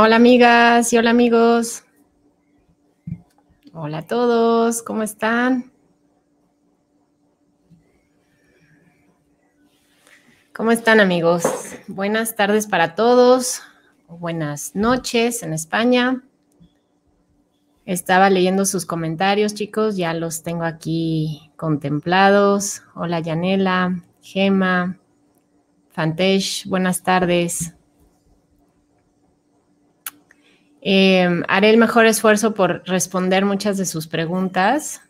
Hola amigas y hola amigos. Hola a todos, ¿cómo están? ¿Cómo están amigos? Buenas tardes para todos, buenas noches en España. Estaba leyendo sus comentarios, chicos, ya los tengo aquí contemplados. Hola Yanela, Gema, Fantesh, buenas tardes. Em, haré el mejor esfuerzo por responder muchas de sus preguntas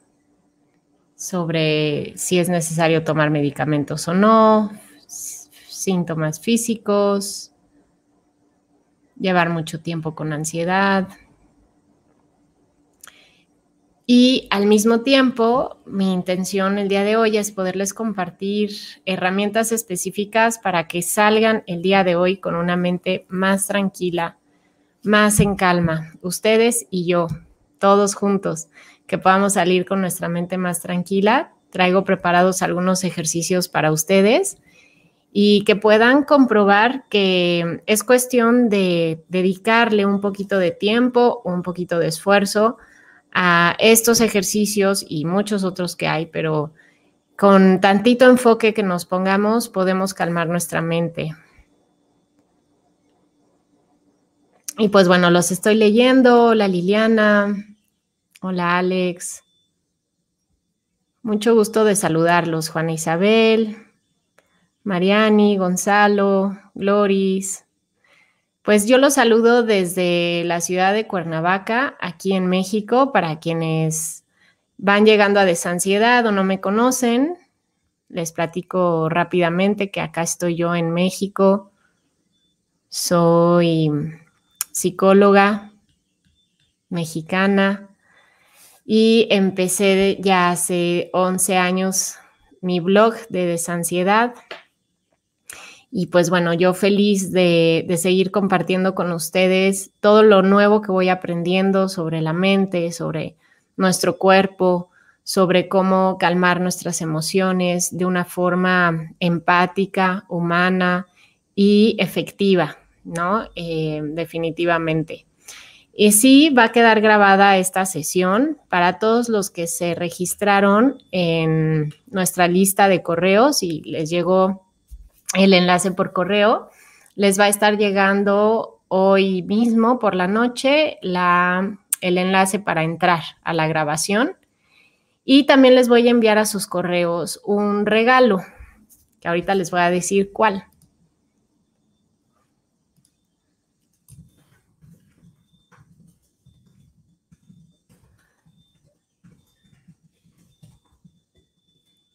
sobre si es necesario tomar medicamentos o no, síntomas físicos, llevar mucho tiempo con ansiedad. Y al mismo tiempo, mi intención el día de hoy es poderles compartir herramientas específicas para que salgan el día de hoy con una mente más tranquila, más en calma, ustedes y yo, todos juntos, que podamos salir con nuestra mente más tranquila. Traigo preparados algunos ejercicios para ustedes y que puedan comprobar que es cuestión de dedicarle un poquito de tiempo, un poquito de esfuerzo a estos ejercicios y muchos otros que hay, pero con tantito enfoque que nos pongamos podemos calmar nuestra mente, Y pues bueno, los estoy leyendo. Hola Liliana. Hola Alex. Mucho gusto de saludarlos, Juana Isabel, Mariani, Gonzalo, Gloris. Pues yo los saludo desde la ciudad de Cuernavaca, aquí en México, para quienes van llegando a desansiedad o no me conocen. Les platico rápidamente que acá estoy yo en México. Soy psicóloga mexicana y empecé ya hace 11 años mi blog de desansiedad. Y pues bueno, yo feliz de, de, seguir compartiendo con ustedes todo lo nuevo que voy aprendiendo sobre la mente, sobre nuestro cuerpo, sobre cómo calmar nuestras emociones de una forma empática, humana y efectiva. ¿no? Eh, definitivamente. Y sí, va a quedar grabada esta sesión para todos los que se registraron en nuestra lista de correos y les llegó el enlace por correo. Les va a estar llegando hoy mismo por la noche la, el enlace para entrar a la grabación. Y también les voy a enviar a sus correos un regalo, que ahorita les voy a decir cuál.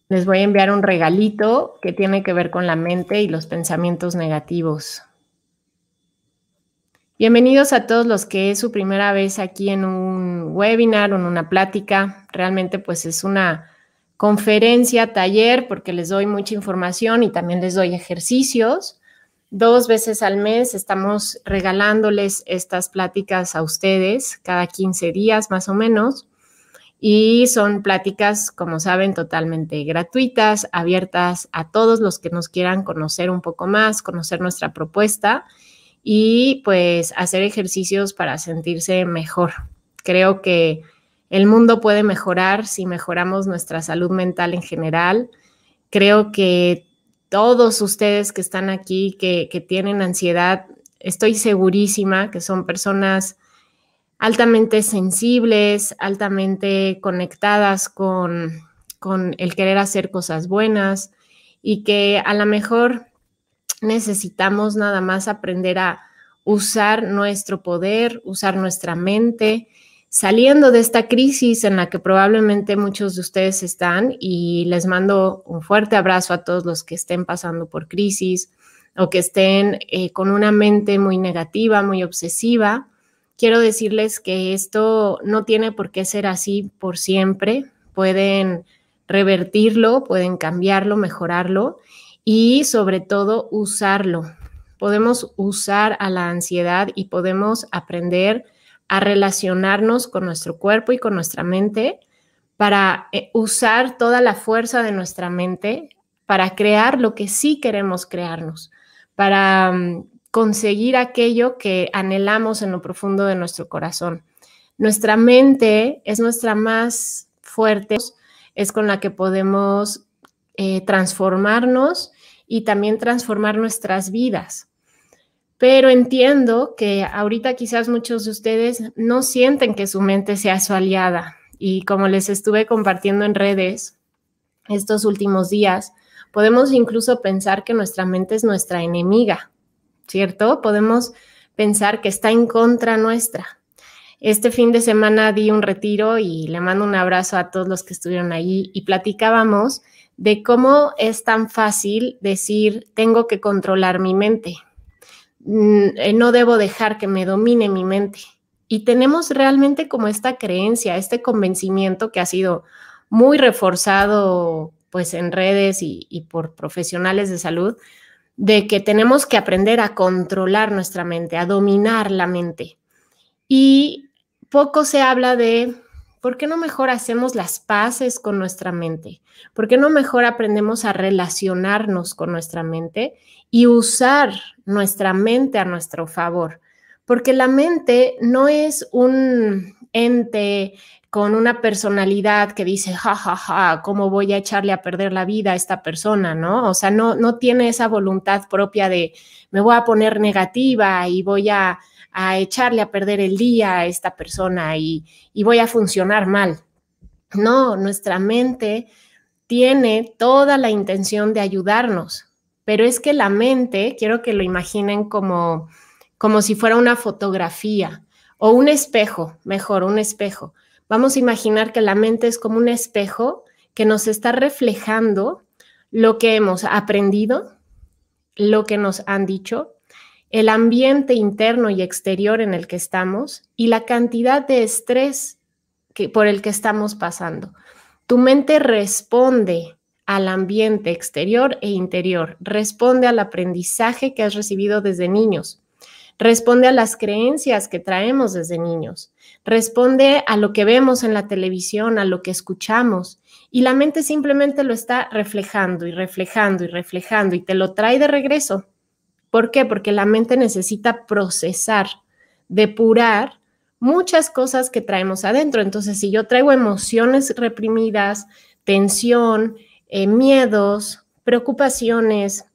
les voy a enviar un regalito que tiene que ver con la mente y los pensamientos negativos. Bienvenidos a todos los que es su primera vez aquí en un webinar o en una plática. Realmente pues es una conferencia, taller, porque les doy mucha información y también les doy ejercicios. Dos veces al mes estamos regalándoles estas pláticas a ustedes, cada 15 días más o menos y son pláticas, como saben, totalmente gratuitas, abiertas a todos los que nos quieran conocer un poco más, conocer nuestra propuesta y pues hacer ejercicios para sentirse mejor. Creo que el mundo puede mejorar si mejoramos nuestra salud mental en general. Creo que todos ustedes que están aquí, que, que tienen ansiedad, estoy segurísima que son personas altamente sensibles, altamente conectadas con, el querer hacer cosas buenas y que a lo mejor necesitamos nada más aprender a usar nuestro poder, usar nuestra mente, saliendo de esta crisis en la que probablemente muchos de ustedes están y les mando un fuerte abrazo a todos los que estén pasando por crisis o que estén eh, con una mente muy negativa, muy obsesiva, quiero decirles que esto no tiene por qué ser así por siempre. Pueden revertirlo, pueden cambiarlo, mejorarlo y sobre todo usarlo. Podemos usar a la ansiedad y podemos aprender a relacionarnos con nuestro cuerpo y con nuestra mente para eh, usar toda la fuerza de nuestra mente para crear lo que sí queremos crearnos, para mm, conseguir aquello que anhelamos en lo profundo de nuestro corazón. Nuestra mente es nuestra más fuerte, es con la que podemos eh, transformarnos y también transformar nuestras vidas. Pero entiendo que ahorita quizás muchos de ustedes no sienten que su mente sea su aliada. Y como les estuve compartiendo en redes estos últimos días, podemos incluso pensar que nuestra mente es nuestra enemiga ¿cierto? Podemos pensar que está en contra nuestra. Este fin de semana di un retiro y le mando un abrazo a todos los que estuvieron allí y platicábamos de cómo es tan fácil decir, tengo que controlar mi mente, mm, eh, no debo dejar que me domine mi mente. Y tenemos realmente como esta creencia, este convencimiento que ha sido muy reforzado pues en redes y, y por profesionales de salud, de que tenemos que aprender a controlar nuestra mente, a dominar la mente. Y poco se habla de por qué no mejor hacemos las paces con nuestra mente, por qué no mejor aprendemos a relacionarnos con nuestra mente y usar nuestra mente a nuestro favor. Porque la mente no es un ente con una personalidad que dice, ja, ja, ja, ¿cómo voy a echarle a perder la vida a esta persona? ¿No? O sea, no, no tiene esa voluntad propia de me voy a poner negativa y voy a, echarle a perder el día a esta persona y, y voy a funcionar mal. No, nuestra mente tiene toda la intención de ayudarnos, pero es que la mente, quiero que lo imaginen como, como si fuera una fotografía o un espejo, mejor, un espejo Vamos a imaginar que la mente es como un espejo que nos está reflejando lo que hemos aprendido, lo que nos han dicho, el ambiente interno y exterior en el que estamos y la cantidad de estrés que, por el que estamos pasando. Tu mente responde al ambiente exterior e interior, responde al aprendizaje que has recibido desde niños, responde a las creencias que traemos desde niños, responde a lo que vemos en la televisión, a lo que escuchamos, y la mente simplemente lo está reflejando y reflejando y reflejando y te lo trae de regreso. ¿Por qué? Porque la mente necesita procesar, depurar muchas cosas que traemos adentro. Entonces, si yo traigo emociones reprimidas, tensión, eh, miedos, preocupaciones,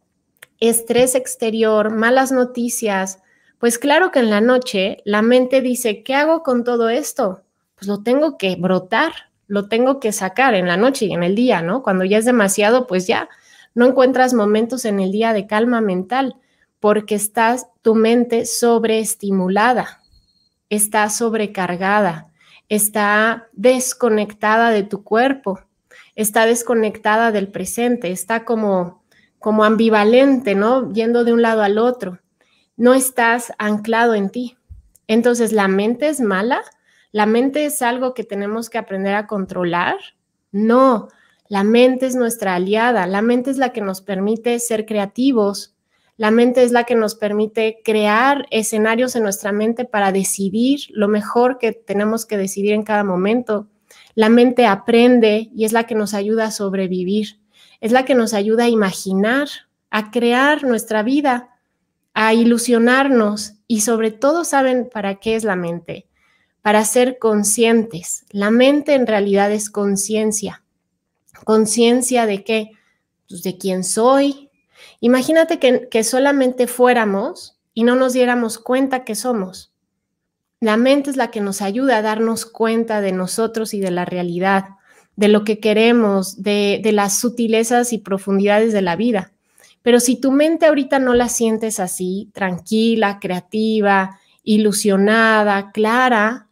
estrés exterior, malas noticias, pues claro que en la noche la mente dice, ¿qué hago con todo esto? Pues lo tengo que brotar, lo tengo que sacar en la noche y en el día, ¿no? Cuando ya es demasiado, pues ya no encuentras momentos en el día de calma mental porque estás tu mente sobreestimulada, está sobrecargada, está desconectada de tu cuerpo, está desconectada del presente, está como como ambivalente, ¿no? Yendo de un lado al otro no estás anclado en ti. Entonces, la mente es mala, la mente es algo que tenemos que aprender a controlar. No, la mente es nuestra aliada, la mente es la que nos permite ser creativos, la mente es la que nos permite crear escenarios en nuestra mente para decidir lo mejor que tenemos que decidir en cada momento. La mente aprende y es la que nos ayuda a sobrevivir, es la que nos ayuda a imaginar, a crear nuestra vida a ilusionarnos y sobre todo saben para qué es la mente, para ser conscientes. La mente en realidad es conciencia. ¿Conciencia de qué? Pues de quién soy. Imagínate que, solamente fuéramos y no nos diéramos cuenta que somos. La mente es la que nos ayuda a darnos cuenta de nosotros y de la realidad, de lo que queremos, de las sutilezas y profundidades de la vida. Pero si tu mente ahorita no la sientes así, tranquila, creativa, ilusionada, clara,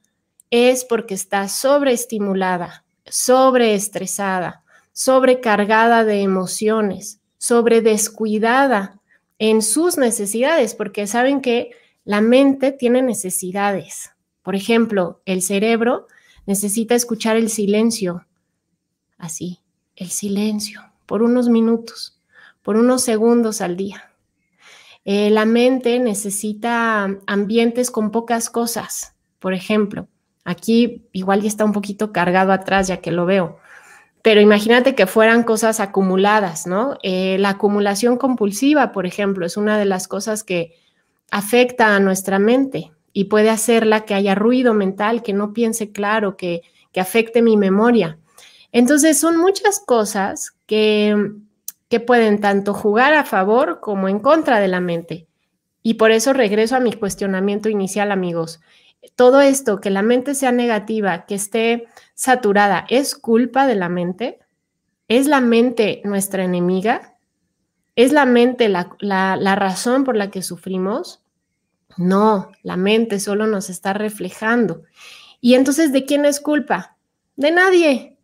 es porque está sobreestimulada, sobreestresada, sobrecargada de emociones, sobredescuidada en sus necesidades, porque saben que la mente tiene necesidades. Por ejemplo, el cerebro necesita escuchar el silencio, así, el silencio, por unos minutos por unos segundos al día. Eh, la mente necesita ambientes con pocas cosas, por ejemplo. Aquí igual ya está un poquito cargado atrás, ya que lo veo. Pero imagínate que fueran cosas acumuladas, ¿no? Eh, la acumulación compulsiva, por ejemplo, es una de las cosas que afecta a nuestra mente y puede hacerla que haya ruido mental, que no piense claro, que, que afecte mi memoria. Entonces, son muchas cosas que que pueden tanto jugar a favor como en contra de la mente. Y por eso regreso a mi cuestionamiento inicial, amigos. Todo esto, que la mente sea negativa, que esté saturada, ¿es culpa de la mente? ¿Es la mente nuestra enemiga? ¿Es la mente la, la, razón por la que sufrimos? No, la mente solo nos está reflejando. Y entonces, ¿de quién es culpa? De nadie.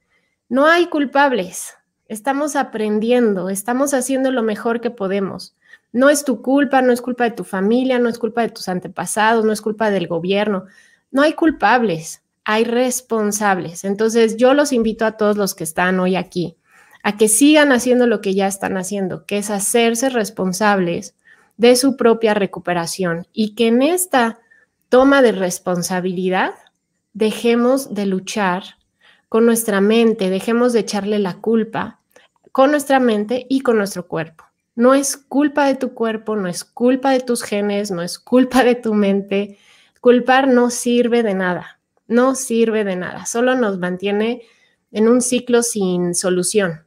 No hay culpables. Estamos aprendiendo, estamos haciendo lo mejor que podemos. No es tu culpa, no es culpa de tu familia, no es culpa de tus antepasados, no es culpa del gobierno. No hay culpables, hay responsables. Entonces yo los invito a todos los que están hoy aquí a que sigan haciendo lo que ya están haciendo, que es hacerse responsables de su propia recuperación y que en esta toma de responsabilidad dejemos de luchar con nuestra mente, dejemos de echarle la culpa con nuestra mente y con nuestro cuerpo. No es culpa de tu cuerpo, no es culpa de tus genes, no es culpa de tu mente. Culpar no sirve de nada, no sirve de nada, solo nos mantiene en un ciclo sin solución.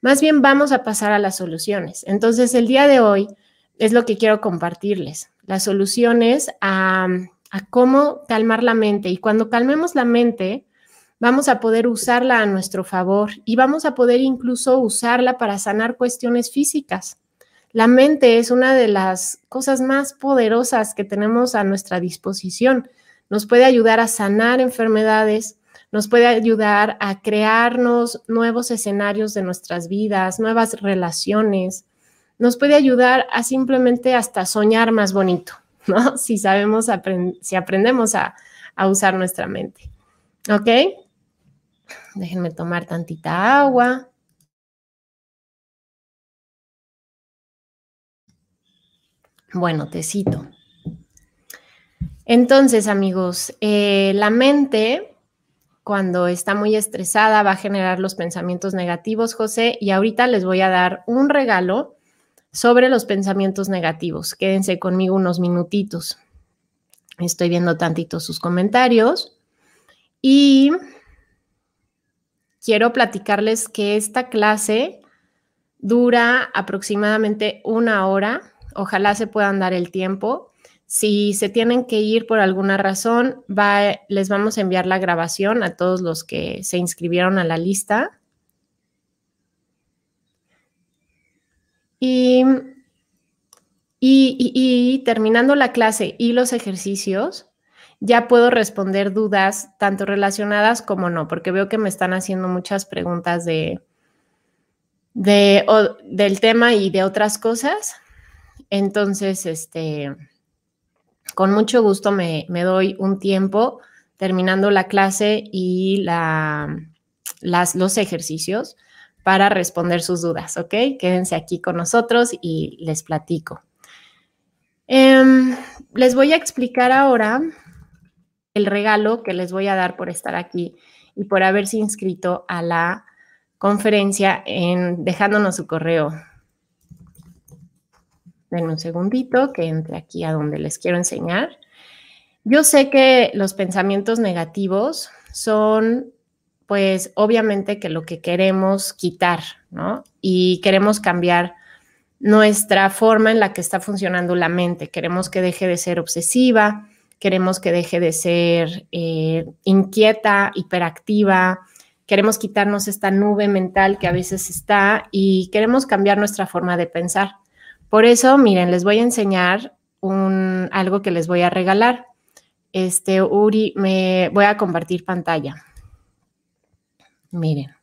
Más bien vamos a pasar a las soluciones. Entonces, el día de hoy es lo que quiero compartirles, las soluciones a, a cómo calmar la mente. Y cuando calmemos la mente, vamos a poder usarla a nuestro favor y vamos a poder incluso usarla para sanar cuestiones físicas. La mente es una de las cosas más poderosas que tenemos a nuestra disposición. Nos puede ayudar a sanar enfermedades, nos puede ayudar a crearnos nuevos escenarios de nuestras vidas, nuevas relaciones, nos puede ayudar a simplemente hasta soñar más bonito, ¿no? Si sabemos, si aprendemos a, a usar nuestra mente. ¿Ok? Déjenme tomar tantita agua. Bueno, te cito. Entonces, amigos, eh, la mente, cuando está muy estresada, va a generar los pensamientos negativos, José, y ahorita les voy a dar un regalo sobre los pensamientos negativos. Quédense conmigo unos minutitos. Estoy viendo tantitos sus comentarios. Y quiero platicarles que esta clase dura aproximadamente una hora. Ojalá se puedan dar el tiempo. Si se tienen que ir por alguna razón, les vamos a enviar la grabación a todos los que se inscribieron a la lista. y terminando la clase y los ejercicios, ya puedo responder dudas, tanto relacionadas como no, porque veo que me están haciendo muchas preguntas de, de del tema y de otras cosas. Entonces, este, con mucho gusto me, doy un tiempo terminando la clase y la, las, los ejercicios para responder sus dudas, ¿ok? Quédense aquí con nosotros y les platico. Em, les voy a explicar ahora el regalo que les voy a dar por estar aquí y por haberse inscrito a la conferencia en dejándonos su correo. En un segundito que entre aquí a donde les quiero enseñar. Yo sé que los pensamientos negativos son, pues, obviamente que lo que queremos quitar, ¿no? Y queremos cambiar nuestra forma en la que está funcionando la mente. Queremos que deje de ser obsesiva, queremos que deje de ser eh, inquieta, hiperactiva, queremos quitarnos esta nube mental que a veces está y queremos cambiar nuestra forma de pensar. Por eso, miren, les voy a enseñar un, algo que les voy a regalar. Este, Uri, me voy a compartir pantalla. Miren.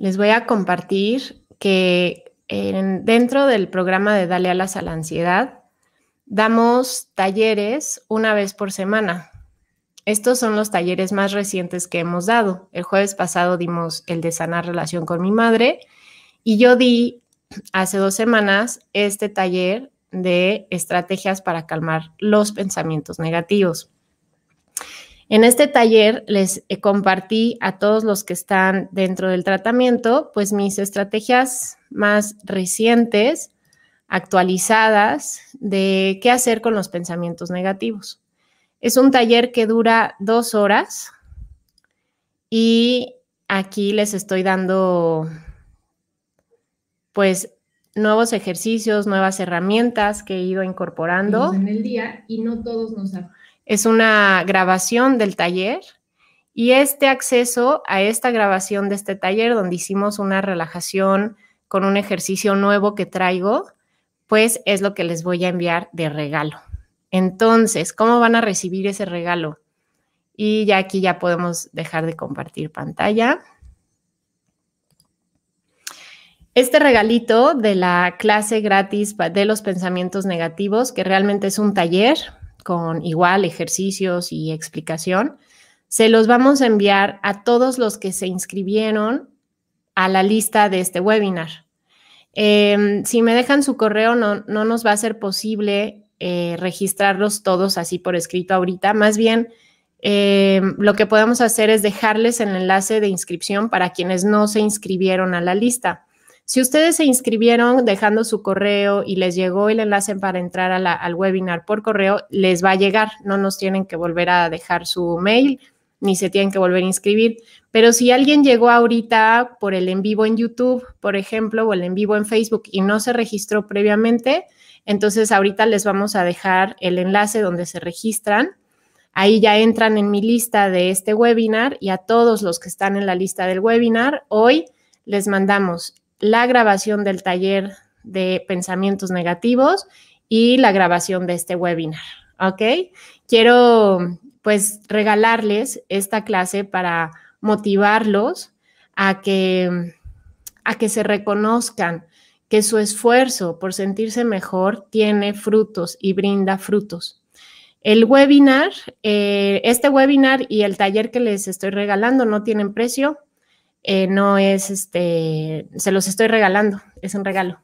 les voy a compartir que dentro del programa de Dale Alas a la Ansiedad damos talleres una vez por semana. Estos son los talleres más recientes que hemos dado. El jueves pasado dimos el de sanar relación con mi madre y yo di hace dos semanas este taller de estrategias para calmar los pensamientos negativos. En este taller les eh, compartí a todos los que están dentro del tratamiento, pues mis estrategias más recientes, actualizadas, de qué hacer con los pensamientos negativos. Es un taller que dura dos horas y aquí les estoy dando pues nuevos ejercicios, nuevas herramientas que he ido incorporando. En el día y no todos nos, es una grabación del taller y este acceso a esta grabación de este taller donde hicimos una relajación con un ejercicio nuevo que traigo, pues es lo que les voy a enviar de regalo. Entonces, ¿cómo van a recibir ese regalo? Y ya aquí ya podemos dejar de compartir pantalla. Este regalito de la clase gratis de los pensamientos negativos, que realmente es un taller, con igual ejercicios y explicación, se los vamos a enviar a todos los que se inscribieron a la lista de este webinar. Em, si me dejan su correo, no, nos va a ser posible eh, registrarlos todos así por escrito ahorita. Más bien, em, lo que podemos hacer es dejarles el enlace de inscripción para quienes no se inscribieron a la lista. Si ustedes se inscribieron dejando su correo y les llegó el enlace para entrar al webinar por correo, les va a llegar, no nos tienen que volver a dejar su mail ni se tienen que volver a inscribir. Pero si alguien llegó ahorita por el en vivo en YouTube, por ejemplo, o el en vivo en Facebook y no se registró previamente, entonces ahorita les vamos a dejar el enlace donde se registran. Ahí ya entran en mi lista de este webinar y a todos los que están en la lista del webinar, hoy les mandamos la grabación del taller de pensamientos negativos y la grabación de este webinar. ¿Ok? Quiero pues regalarles esta clase para motivarlos a que, a que se reconozcan que su esfuerzo por sentirse mejor tiene frutos y brinda frutos. El webinar, eh, este webinar y el taller que les estoy regalando no tienen precio, eh, no es este, se los estoy regalando, es un regalo,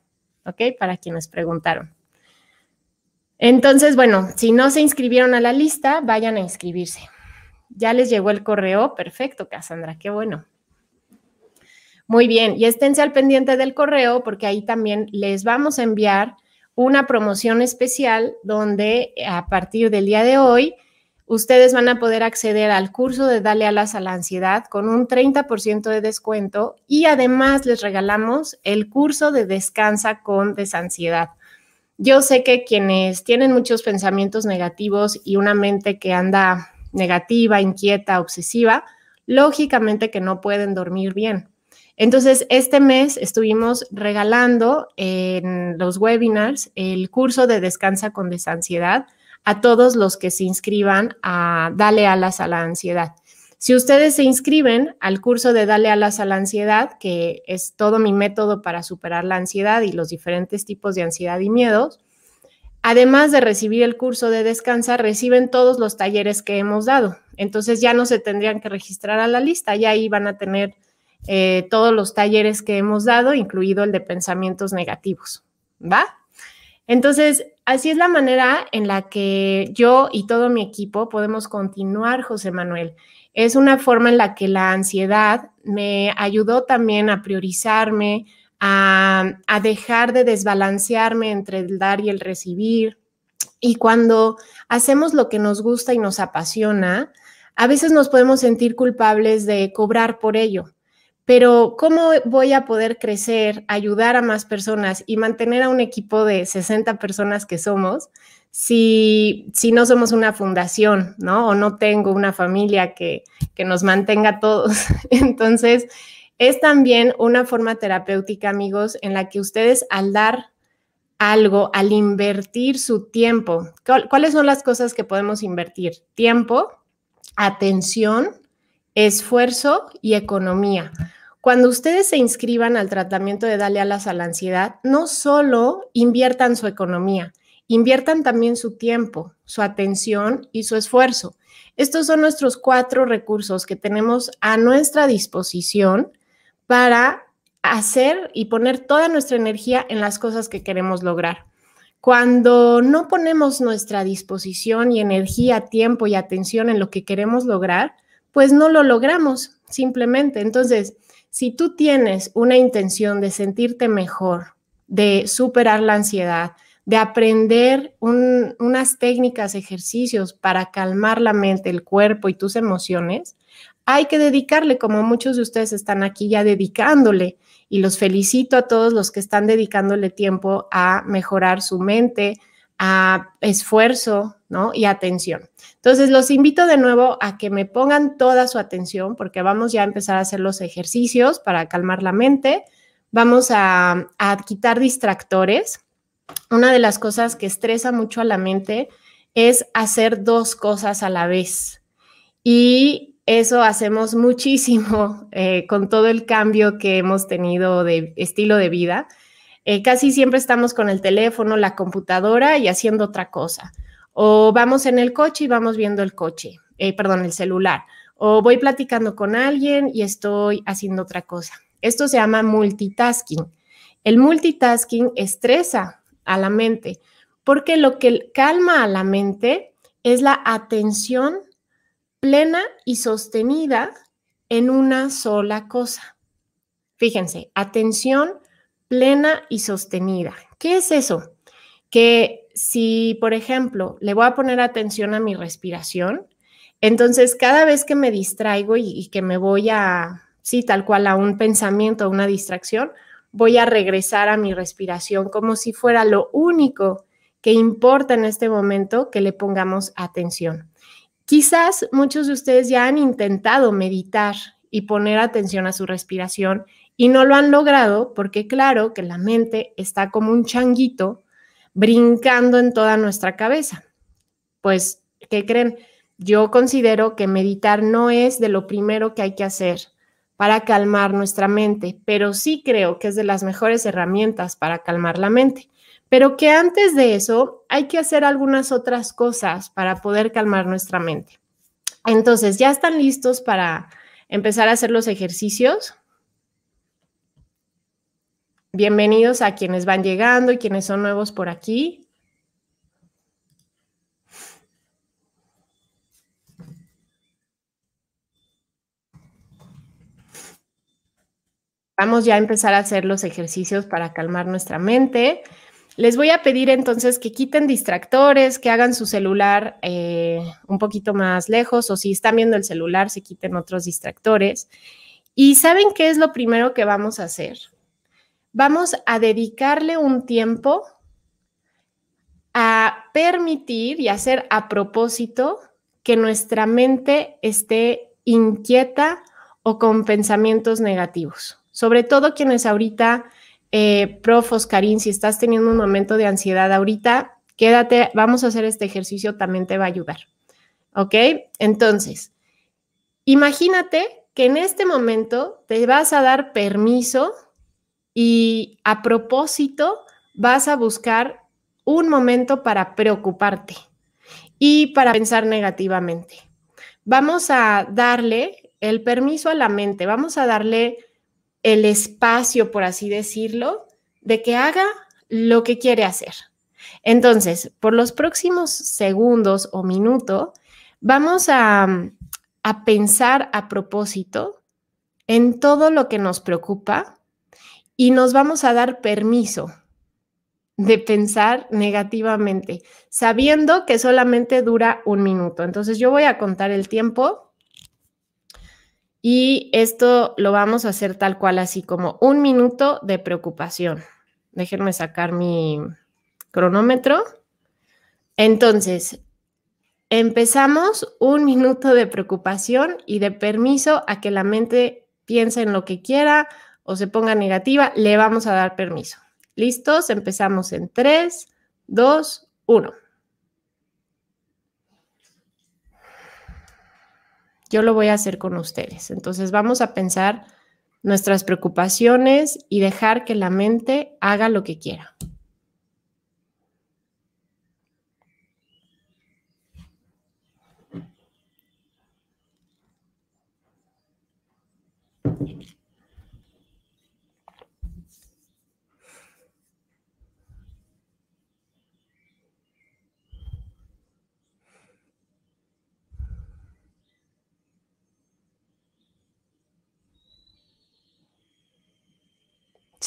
¿ok? Para quienes preguntaron. Entonces, bueno, si no se inscribieron a la lista, vayan a inscribirse. Ya les llegó el correo, perfecto, Cassandra, qué bueno. Muy bien, y esténse al pendiente del correo porque ahí también les vamos a enviar una promoción especial donde a partir del día de hoy ustedes van a poder acceder al curso de Dale Alas a la Ansiedad con un 30% de descuento y además les regalamos el curso de Descansa con Desansiedad. Yo sé que quienes tienen muchos pensamientos negativos y una mente que anda negativa, inquieta, obsesiva, lógicamente que no pueden dormir bien. Entonces, este mes estuvimos regalando en los webinars el curso de Descansa con Desansiedad a todos los que se inscriban a Dale Alas a la Ansiedad. Si ustedes se inscriben al curso de Dale Alas a la Ansiedad, que es todo mi método para superar la ansiedad y los diferentes tipos de ansiedad y miedos, además de recibir el curso de descansa, reciben todos los talleres que hemos dado. Entonces ya no se tendrían que registrar a la lista, ya ahí van a tener eh, todos los talleres que hemos dado, incluido el de pensamientos negativos. ¿Va? Entonces, así es la manera en la que yo y todo mi equipo podemos continuar, José Manuel. Es una forma en la que la ansiedad me ayudó también a priorizarme, a, dejar de desbalancearme entre el dar y el recibir. Y cuando hacemos lo que nos gusta y nos apasiona, a veces nos podemos sentir culpables de cobrar por ello pero ¿cómo voy a poder crecer, ayudar a más personas y mantener a un equipo de 60 personas que somos si, no somos una fundación, ¿no? O no tengo una familia que, que nos mantenga a todos. Entonces, es también una forma terapéutica, amigos, en la que ustedes al dar algo, al invertir su tiempo, ¿cuáles son las cosas que podemos invertir? Tiempo, atención, esfuerzo y economía. Cuando ustedes se inscriban al tratamiento de Dale Alas a la Ansiedad, no solo inviertan su economía, inviertan también su tiempo, su atención y su esfuerzo. Estos son nuestros cuatro recursos que tenemos a nuestra disposición para hacer y poner toda nuestra energía en las cosas que queremos lograr. Cuando no ponemos nuestra disposición y energía, tiempo y atención en lo que queremos lograr, pues no lo logramos simplemente. Entonces, si tú tienes una intención de sentirte mejor, de superar la ansiedad, de aprender unas técnicas, ejercicios para calmar la mente, el cuerpo y tus emociones, hay que dedicarle, como muchos de ustedes están aquí ya dedicándole, y los felicito a todos los que están dedicándole tiempo a mejorar su mente, a esfuerzo ¿no? y atención. Entonces, los invito de nuevo a que me pongan toda su atención porque vamos ya a empezar a hacer los ejercicios para calmar la mente. Vamos a, quitar distractores. Una de las cosas que estresa mucho a la mente es hacer dos cosas a la vez. Y eso hacemos muchísimo eh, con todo el cambio que hemos tenido de estilo de vida eh, casi siempre estamos con el teléfono, la computadora y haciendo otra cosa. O vamos en el coche y vamos viendo el coche, eh, perdón, el celular. O voy platicando con alguien y estoy haciendo otra cosa. Esto se llama multitasking. El multitasking estresa a la mente porque lo que calma a la mente es la atención plena y sostenida en una sola cosa. Fíjense, atención plena y sostenida. ¿Qué es eso? Que si, por ejemplo, le voy a poner atención a mi respiración, entonces cada vez que me distraigo y, que me voy a, sí, tal cual a un pensamiento, a una distracción, voy a regresar a mi respiración como si fuera lo único que importa en este momento que le pongamos atención. Quizás muchos de ustedes ya han intentado meditar y poner atención a su respiración y no lo han logrado porque claro que la mente está como un changuito brincando en toda nuestra cabeza. Pues, ¿qué creen? Yo considero que meditar no es de lo primero que hay que hacer para calmar nuestra mente, pero sí creo que es de las mejores herramientas para calmar la mente. Pero que antes de eso hay que hacer algunas otras cosas para poder calmar nuestra mente. Entonces, ¿ya están listos para empezar a hacer los ejercicios? Bienvenidos a quienes van llegando y quienes son nuevos por aquí. Vamos ya a empezar a hacer los ejercicios para calmar nuestra mente. Les voy a pedir entonces que quiten distractores, que hagan su celular eh, un poquito más lejos o si están viendo el celular, se quiten otros distractores. ¿Y saben qué es lo primero que vamos a hacer? vamos a dedicarle un tiempo a permitir y hacer a propósito que nuestra mente esté inquieta o con pensamientos negativos. Sobre todo quienes ahorita, profos, eh, prof. si estás teniendo un momento de ansiedad ahorita, quédate, vamos a hacer este ejercicio, también te va a ayudar. ¿Ok? Entonces, imagínate que en este momento te vas a dar permiso y a propósito vas a buscar un momento para preocuparte y para pensar negativamente. Vamos a darle el permiso a la mente, vamos a darle el espacio, por así decirlo, de que haga lo que quiere hacer. Entonces, por los próximos segundos o minuto, vamos a, mm, a pensar a propósito en todo lo que nos preocupa y nos vamos a dar permiso de pensar negativamente, sabiendo que solamente dura un minuto. Entonces yo voy a contar el tiempo y esto lo vamos a hacer tal cual, así como un minuto de preocupación. Déjenme sacar mi cronómetro. Entonces, empezamos un minuto de preocupación y de permiso a que la mente piense en lo que quiera, o se ponga negativa, le vamos a dar permiso. ¿Listos? Empezamos en 3, 2, 1. Yo lo voy a hacer con ustedes. Entonces vamos a pensar nuestras preocupaciones y dejar que la mente haga lo que quiera.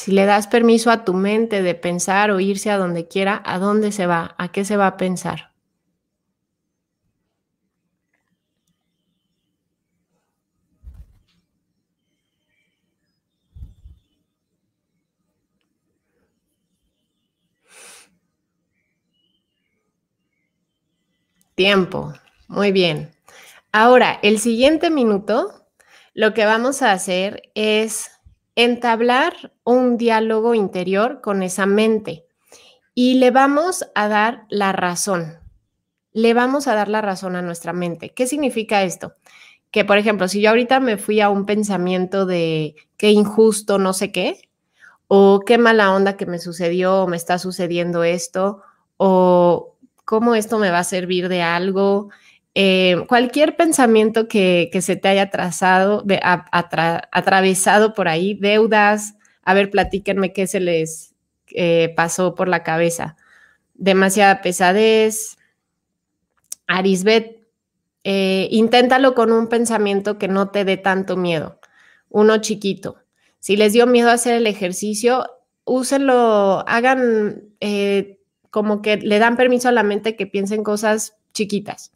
Si le das permiso a tu mente de pensar o irse a donde quiera, ¿a dónde se va? ¿A qué se va a pensar? Tiempo. Muy bien. Ahora, el siguiente minuto, lo que vamos a hacer es entablar un un diálogo interior con esa mente y le vamos a dar la razón. Le vamos a dar la razón a nuestra mente. ¿Qué significa esto? Que, por ejemplo, si yo ahorita me fui a un pensamiento de qué injusto, no sé qué, o qué mala onda que me sucedió, o me está sucediendo esto, o cómo esto me va a servir de algo, eh, cualquier pensamiento que, se te haya trazado, atravesado por ahí, deudas, a ver, platíquenme qué se les eh, pasó por la cabeza. Demasiada pesadez. Arisbet, eh, inténtalo con un pensamiento que no te dé tanto miedo. Uno chiquito. Si les dio miedo hacer el ejercicio, úsenlo, hagan eh, como que le dan permiso a la mente que piensen cosas chiquitas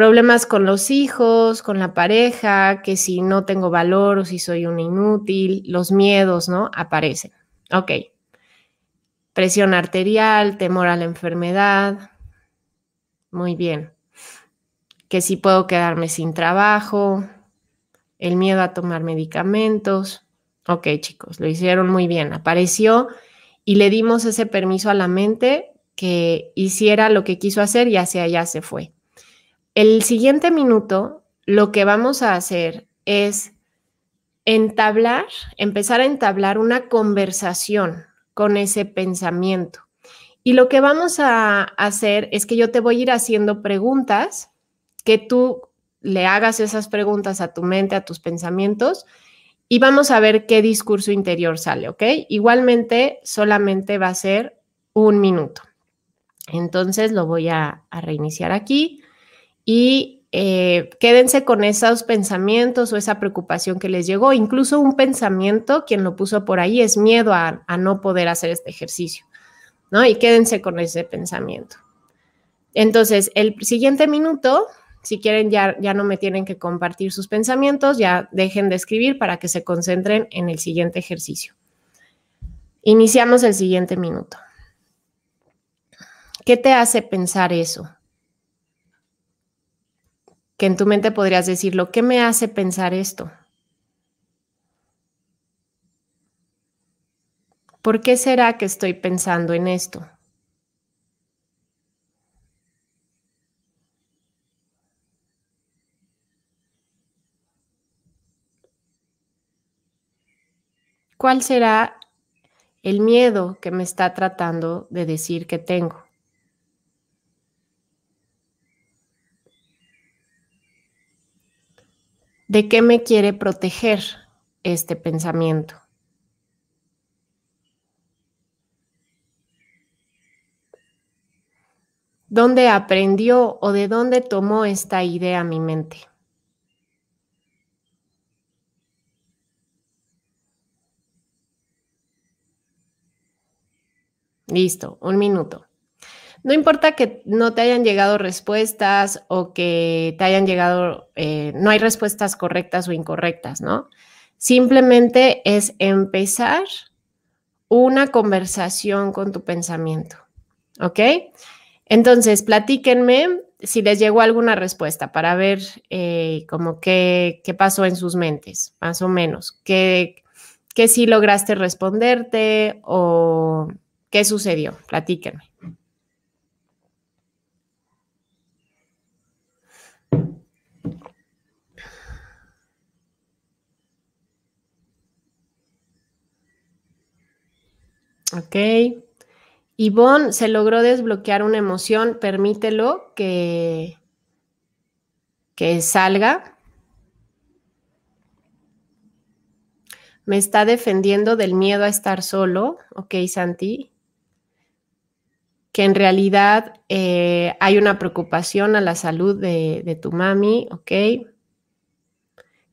problemas con los hijos, con la pareja, que si no tengo valor o si soy un inútil, los miedos, ¿no? Aparecen. Ok. Presión arterial, temor a la enfermedad. Muy bien. Que si puedo quedarme sin trabajo, el miedo a tomar medicamentos. Ok, chicos, lo hicieron muy bien. Apareció y le dimos ese permiso a la mente que hiciera lo que quiso hacer y hacia allá se fue. El siguiente minuto lo que vamos a hacer es entablar, empezar a entablar una conversación con ese pensamiento. Y lo que vamos a hacer es que yo te voy a ir haciendo preguntas, que tú le hagas esas preguntas a tu mente, a tus pensamientos, y vamos a ver qué discurso interior sale, ¿ok? Igualmente, solamente va a ser un minuto. Entonces lo voy a, a reiniciar aquí y eh, quédense con esos pensamientos o esa preocupación que les llegó. Incluso un pensamiento, quien lo puso por ahí, es miedo a, no poder hacer este ejercicio, ¿no? Y quédense con ese pensamiento. Entonces, el siguiente minuto, si quieren, ya, ya no me tienen que compartir sus pensamientos, ya dejen de escribir para que se concentren en el siguiente ejercicio. Iniciamos el siguiente minuto. ¿Qué te hace pensar eso? que en tu mente podrías decirlo, ¿qué me hace pensar esto? ¿Por qué será que estoy pensando en esto? ¿Cuál será el miedo que me está tratando de decir que tengo? ¿De qué me quiere proteger este pensamiento? ¿Dónde aprendió o de dónde tomó esta idea mi mente? Listo, un minuto. No importa que no te hayan llegado respuestas o que te hayan llegado, eh, no hay respuestas correctas o incorrectas, ¿no? Simplemente es empezar una conversación con tu pensamiento, ¿ok? Entonces, platíquenme si les llegó alguna respuesta para ver eh, como qué, pasó en sus mentes, más o menos, que qué sí lograste responderte o qué sucedió, platíquenme. Ok. Yvonne se logró desbloquear una emoción, permítelo que, que salga. Me está defendiendo del miedo a estar solo, ok Santi, que en realidad eh, hay una preocupación a la salud de, de tu mami, ok,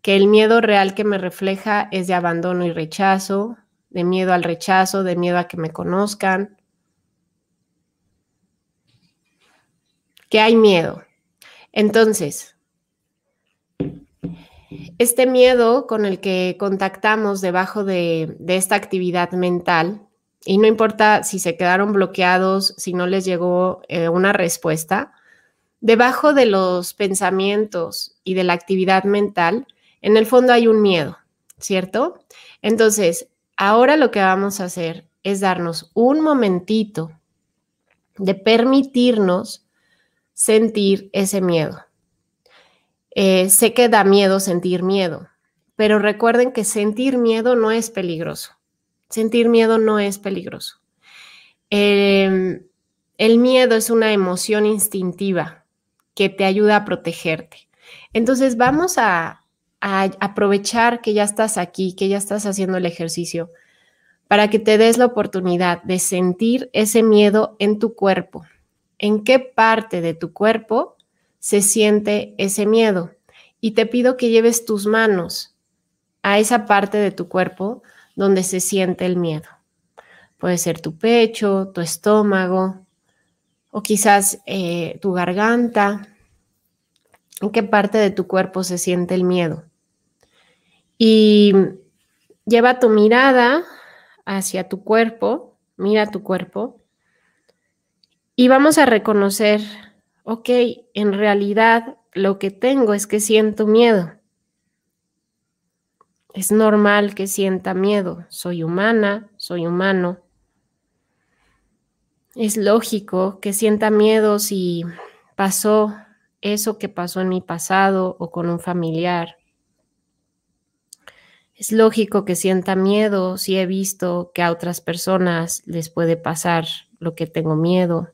que el miedo real que me refleja es de abandono y rechazo, de miedo al rechazo, de miedo a que me conozcan. Que hay miedo. Entonces, este miedo con el que contactamos debajo de, esta actividad mental, y no importa si se quedaron bloqueados, si no les llegó eh, una respuesta, debajo de los pensamientos y de la actividad mental, en el fondo hay un miedo, ¿cierto? Entonces, Ahora lo que vamos a hacer es darnos un momentito de permitirnos sentir ese miedo. Eh, sé que da miedo sentir miedo, pero recuerden que sentir miedo no es peligroso. Sentir miedo no es peligroso. Em, el miedo es una emoción instintiva que te ayuda a protegerte. Entonces vamos a a aprovechar que ya estás aquí, que ya estás haciendo el ejercicio, para que te des la oportunidad de sentir ese miedo en tu cuerpo. ¿En qué parte de tu cuerpo se siente ese miedo? Y te pido que lleves tus manos a esa parte de tu cuerpo donde se siente el miedo. Puede ser tu pecho, tu estómago o quizás eh, tu garganta. ¿En qué parte de tu cuerpo se siente el miedo? Y lleva tu mirada hacia tu cuerpo, mira tu cuerpo, y vamos a reconocer, ok, en realidad lo que tengo es que siento miedo. Es normal que sienta miedo, soy humana, soy humano. Es lógico que sienta miedo si pasó eso que pasó en mi pasado o con un familiar es lógico que sienta miedo si he visto que a otras personas les puede pasar lo que tengo miedo.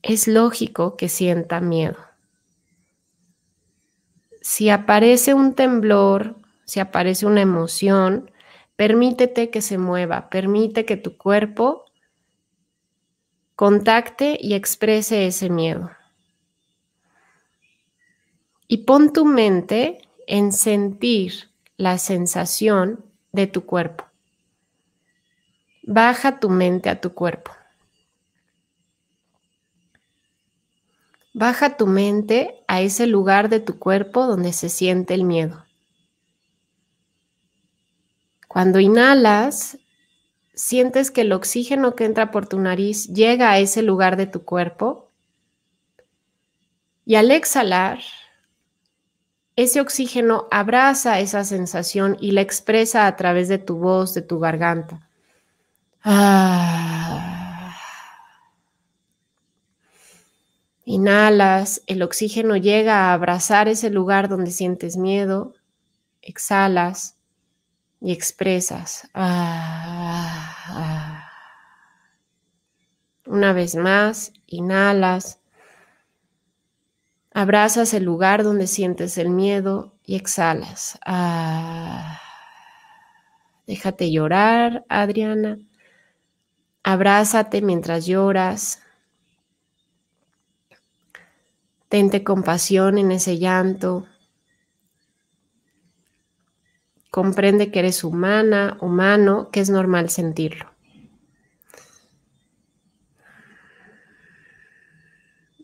Es lógico que sienta miedo. Si aparece un temblor, si aparece una emoción, permítete que se mueva, permite que tu cuerpo contacte y exprese ese miedo. Y pon tu mente en sentir la sensación de tu cuerpo. Baja tu mente a tu cuerpo. Baja tu mente a ese lugar de tu cuerpo donde se siente el miedo. Cuando inhalas, sientes que el oxígeno que entra por tu nariz llega a ese lugar de tu cuerpo y al exhalar, ese oxígeno abraza esa sensación y la expresa a través de tu voz, de tu garganta. Ah. Inhalas, el oxígeno llega a abrazar ese lugar donde sientes miedo, exhalas y expresas. Ah. Una vez más, inhalas Abrazas el lugar donde sientes el miedo y exhalas. Ah, déjate llorar, Adriana. Abrázate mientras lloras. Tente compasión en ese llanto. Comprende que eres humana, humano, que es normal sentirlo.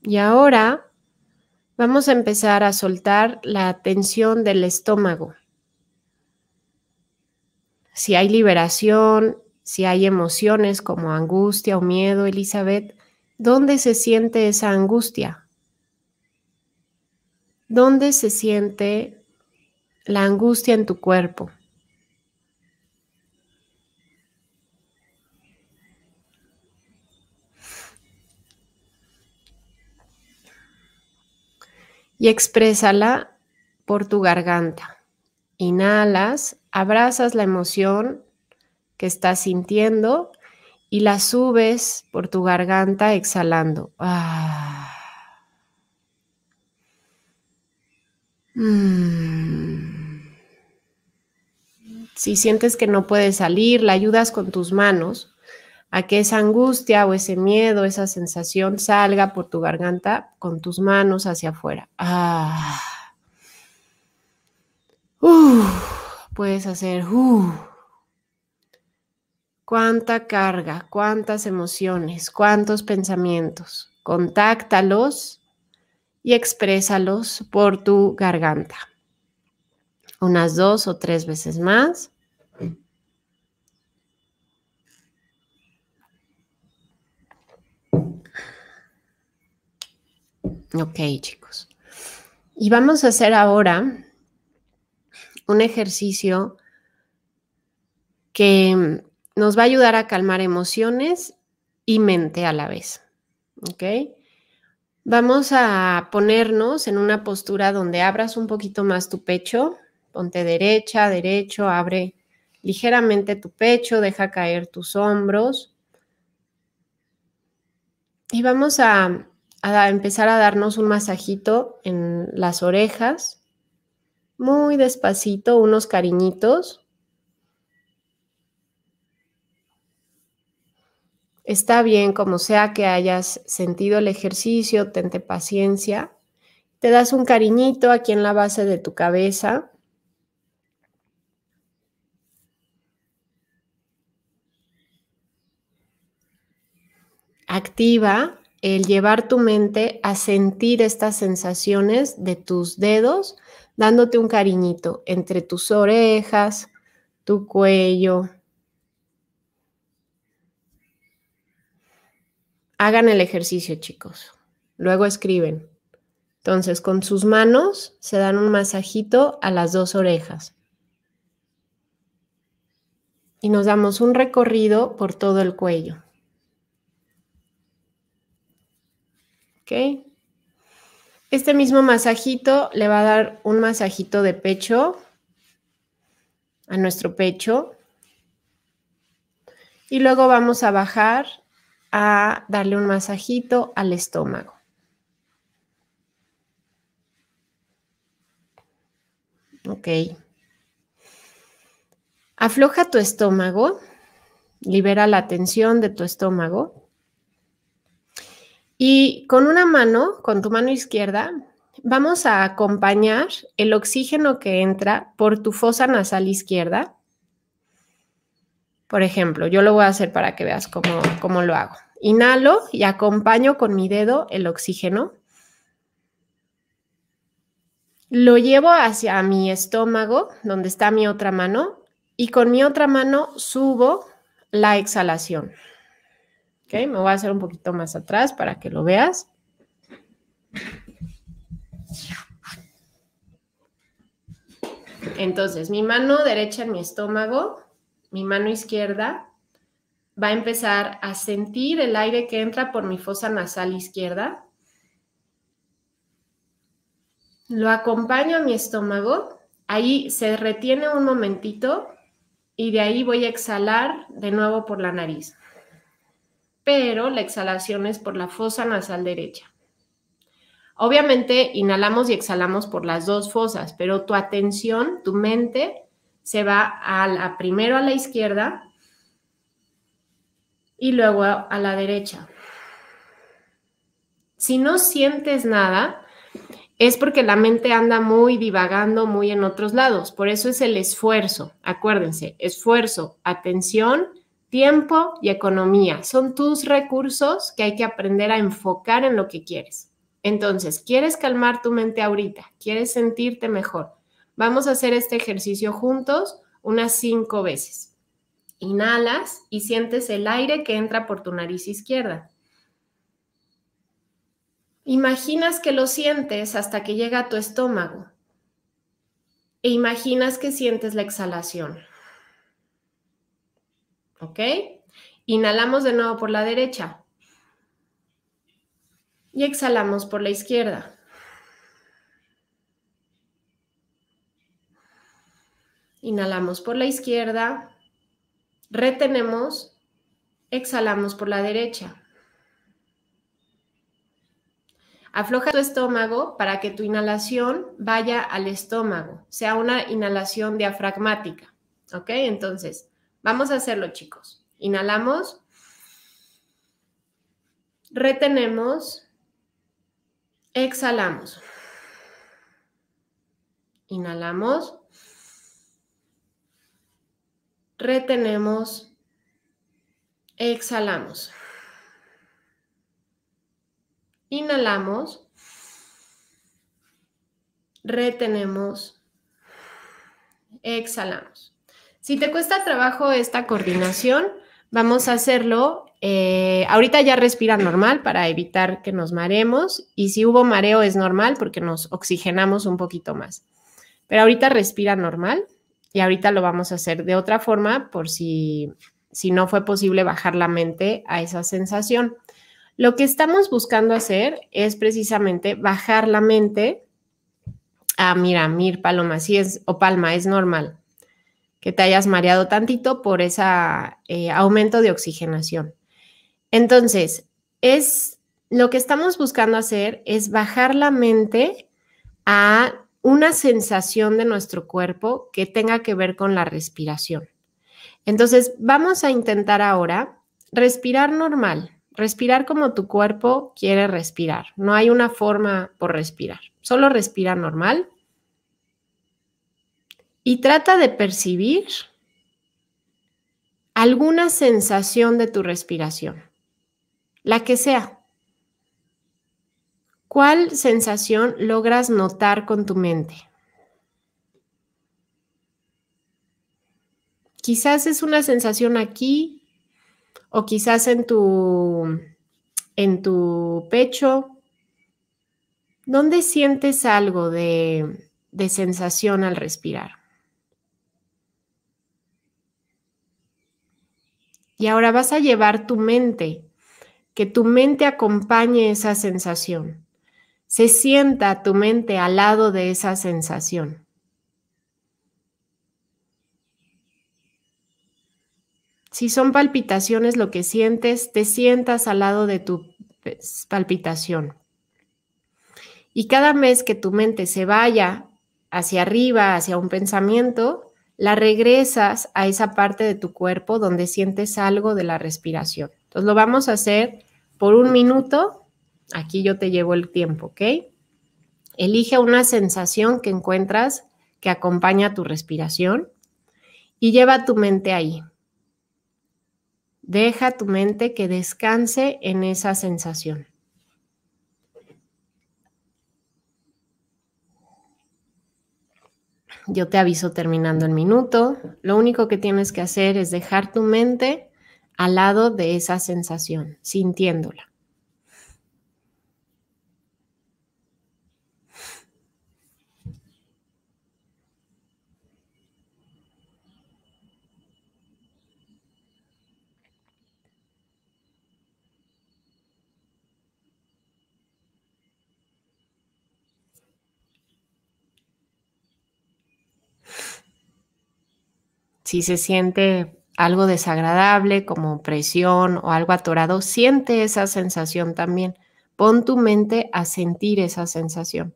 Y ahora Vamos a empezar a soltar la tensión del estómago. Si hay liberación, si hay emociones como angustia o miedo, Elizabeth, ¿dónde se siente esa angustia? ¿Dónde se siente la angustia en tu cuerpo? y exprésala por tu garganta. Inhalas, abrazas la emoción que estás sintiendo y la subes por tu garganta exhalando. Ah. Mm. Si sientes que no puede salir, la ayudas con tus manos a que esa angustia o ese miedo, esa sensación salga por tu garganta con tus manos hacia afuera. Ah. puedes hacer. Cuánta carga, cuántas emociones, cuántos pensamientos. Contáctalos y exprésalos por tu garganta. Unas dos o tres veces más. Ok, chicos. Y vamos a hacer ahora un ejercicio que nos va a ayudar a calmar emociones y mente a la vez. ¿Ok? Vamos a ponernos en una postura donde abras un poquito más tu pecho. Ponte derecha, derecho, abre ligeramente tu pecho, deja caer tus hombros. Y vamos a a empezar a darnos un masajito en las orejas, muy despacito, unos cariñitos. Está bien, como sea que hayas sentido el ejercicio, tente paciencia. Te das un cariñito aquí en la base de tu cabeza. Activa el llevar tu mente a sentir estas sensaciones de tus dedos, dándote un cariñito entre tus orejas, tu cuello. Hagan el ejercicio, chicos. Luego escriben. Entonces, con sus manos se dan un masajito a las dos orejas. Y nos damos un recorrido por todo el cuello. ¿ok? Este mismo masajito le va a dar un masajito de pecho a nuestro pecho. Y luego vamos a bajar a darle un masajito al estómago. Ok. Afloja tu estómago, libera la tensión de tu estómago. Y con una mano, con tu mano izquierda, vamos a acompañar el oxígeno que entra por tu fosa nasal izquierda. Por ejemplo, yo lo voy a hacer para que veas cómo, cómo lo hago. Inhalo y acompaño con mi dedo el oxígeno. Lo llevo hacia mi estómago, donde está mi otra mano, y con mi otra mano subo la exhalación me voy a hacer un poquito más atrás para que lo veas. Entonces, mi mano derecha en mi estómago, mi mano izquierda va a empezar a sentir el aire que entra por mi fosa nasal izquierda. Lo acompaño a mi estómago, ahí se retiene un momentito y de ahí voy a exhalar de nuevo por la nariz pero la exhalación es por la fosa nasal derecha. Obviamente inhalamos y exhalamos por las dos fosas, pero tu atención, tu mente se va a primero a la izquierda y luego a la derecha. Si no sientes nada, es porque la mente anda muy divagando, muy en otros lados. Por eso es el esfuerzo. Acuérdense, esfuerzo, atención tiempo y economía. Son tus recursos que hay que aprender a enfocar en lo que quieres. Entonces, ¿quieres calmar tu mente ahorita? ¿Quieres sentirte mejor? Vamos a hacer este ejercicio juntos unas cinco veces. Inhalas y sientes el aire que entra por tu nariz izquierda. Imaginas que lo sientes hasta que llega a tu estómago e imaginas que sientes la exhalación. ¿Ok? Inhalamos de nuevo por la derecha. Y exhalamos por la izquierda. Inhalamos por la izquierda. Retenemos. Exhalamos por la derecha. Afloja tu estómago para que tu inhalación vaya al estómago, sea una inhalación diafragmática. ¿Ok? Entonces, Vamos a hacerlo, chicos. Inhalamos. Retenemos. Exhalamos. Inhalamos. Retenemos. Exhalamos. Inhalamos. Retenemos. Exhalamos. Si te cuesta trabajo esta coordinación, vamos a hacerlo. Eh, ahorita ya respira normal para evitar que nos maremos y si hubo mareo es normal porque nos oxigenamos un poquito más. Pero ahorita respira normal y ahorita lo vamos a hacer de otra forma por si, si no fue posible bajar la mente a esa sensación. Lo que estamos buscando hacer es precisamente bajar la mente a, ah, mira, mir, paloma, sí es, o palma, es normal que te hayas mareado tantito por ese eh, aumento de oxigenación. Entonces, es lo que estamos buscando hacer es bajar la mente a una sensación de nuestro cuerpo que tenga que ver con la respiración. Entonces, vamos a intentar ahora respirar normal, respirar como tu cuerpo quiere respirar. No hay una forma por respirar, solo respira normal y trata de percibir alguna sensación de tu respiración, la que sea. ¿Cuál sensación logras notar con tu mente? Quizás es una sensación aquí o quizás en tu en tu pecho. ¿Dónde sientes algo de sensación al respirar? Y ahora vas a llevar tu mente, que tu mente acompañe esa sensación. Se sienta tu mente al lado de esa sensación. Si son palpitaciones lo que sientes, te sientas al lado de tu eh, palpitación. Y cada vez que tu mente se vaya hacia arriba, hacia un pensamiento, la regresas a esa parte de tu cuerpo donde sientes algo de la respiración. Entonces lo vamos a hacer por un minuto. Aquí yo te llevo el tiempo, ¿ok? Elige una sensación que encuentras que acompaña tu respiración y lleva tu mente ahí. Deja tu mente que descanse en esa sensación. Yo te aviso terminando el minuto. Lo único que tienes que hacer es dejar tu mente al lado de esa sensación, sintiéndola. si se siente algo desagradable, como presión o algo atorado, siente esa sensación también. Pon tu mente a sentir esa sensación,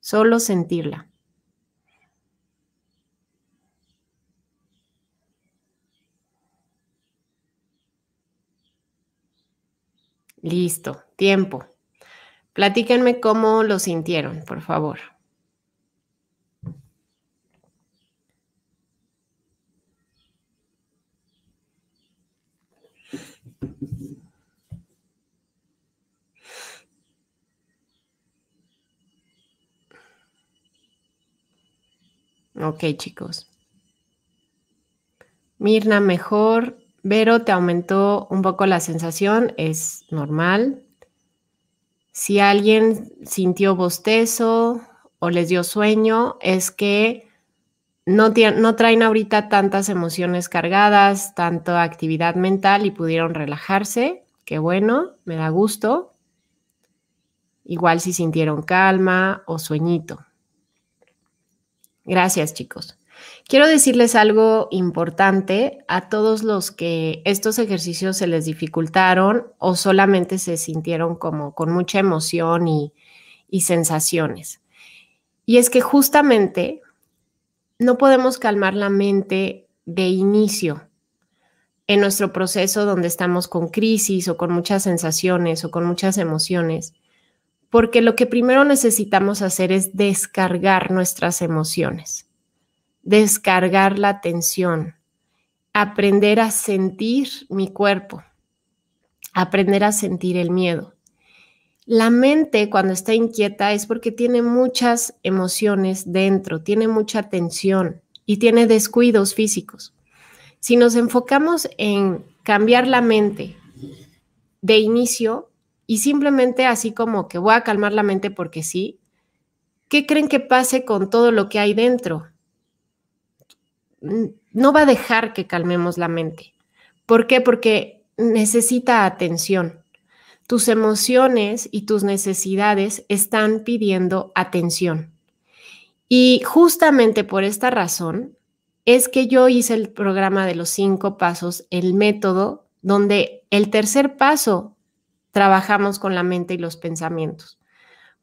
solo sentirla. Listo, tiempo. Platíquenme cómo lo sintieron, por favor. Ok, chicos. Mirna, mejor. Vero, te aumentó un poco la sensación, es normal. Si alguien sintió bostezo o les dio sueño, es que no, no, traen ahorita tantas emociones cargadas, tanto actividad mental y pudieron relajarse. Qué bueno, me da gusto. Igual si sintieron calma o sueñito. Gracias, chicos. Quiero decirles algo importante a todos los que estos ejercicios se les dificultaron o solamente se sintieron como con mucha emoción y, y sensaciones. Y es que justamente no podemos calmar la mente de inicio en nuestro proceso donde estamos con crisis o con muchas sensaciones o con muchas emociones porque lo que primero necesitamos hacer es descargar nuestras emociones, descargar la tensión, aprender a sentir mi cuerpo, aprender a sentir el miedo. La mente cuando está inquieta es porque tiene muchas emociones dentro, tiene mucha tensión y tiene descuidos físicos. Si nos enfocamos en cambiar la mente de inicio, y simplemente así como que voy a calmar la mente porque sí, ¿qué creen que pase con todo lo que hay dentro? No va a dejar que calmemos la mente. ¿Por qué? Porque necesita atención. Tus emociones y tus necesidades están pidiendo atención. Y justamente por esta razón es que yo hice el programa de los cinco pasos, el método, donde el tercer paso trabajamos con la mente y los pensamientos.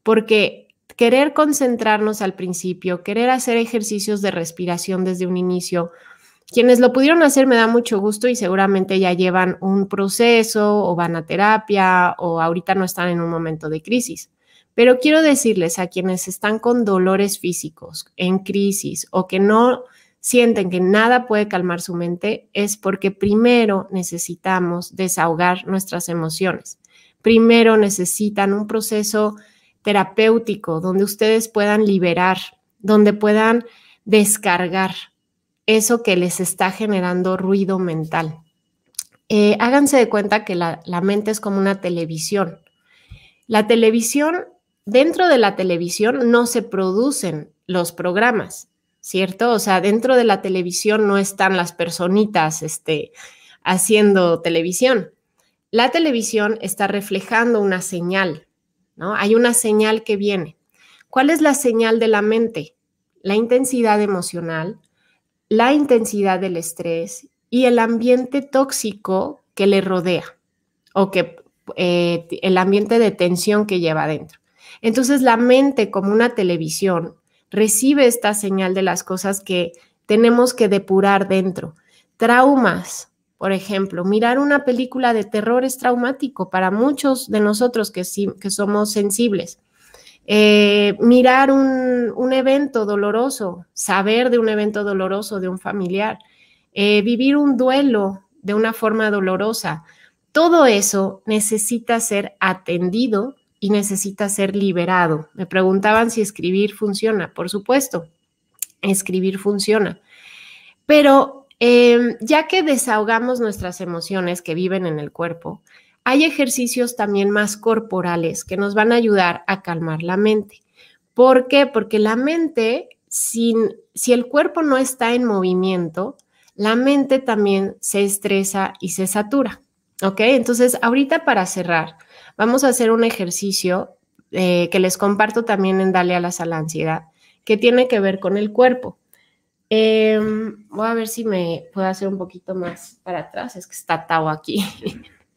Porque querer concentrarnos al principio, querer hacer ejercicios de respiración desde un inicio, quienes lo pudieron hacer me da mucho gusto y seguramente ya llevan un proceso o van a terapia o ahorita no están en un momento de crisis. Pero quiero decirles a quienes están con dolores físicos, en crisis o que no sienten que nada puede calmar su mente, es porque primero necesitamos desahogar nuestras emociones primero necesitan un proceso terapéutico donde ustedes puedan liberar, donde puedan descargar eso que les está generando ruido mental. Eh, háganse de cuenta que la, mente es como una televisión. La televisión, dentro de la televisión no se producen los programas, ¿cierto? O sea, dentro de la televisión no están las personitas este, haciendo televisión la televisión está reflejando una señal, ¿no? Hay una señal que viene. ¿Cuál es la señal de la mente? La intensidad emocional, la intensidad del estrés y el ambiente tóxico que le rodea o que eh, el ambiente de tensión que lleva adentro. Entonces la mente como una televisión recibe esta señal de las cosas que tenemos que depurar dentro. Traumas, por ejemplo, mirar una película de terror es traumático para muchos de nosotros que, que somos sensibles. Eh, mirar un, evento doloroso, saber de un evento doloroso de un familiar, eh, vivir un duelo de una forma dolorosa. Todo eso necesita ser atendido y necesita ser liberado. Me preguntaban si escribir funciona. Por supuesto, escribir funciona. Pero Em, ya que desahogamos nuestras emociones que viven en el cuerpo, hay ejercicios también más corporales que nos van a ayudar a calmar la mente. ¿Por qué? Porque la mente, si el cuerpo no está en movimiento, la mente también se estresa y se satura. ¿Ok? Entonces, ahorita para cerrar, vamos a hacer un ejercicio eh, que les comparto también en Dale Alas a la Ansiedad, que tiene que ver con el cuerpo. Em, voy a ver si me puedo hacer un poquito más para atrás. Es que está Tau aquí.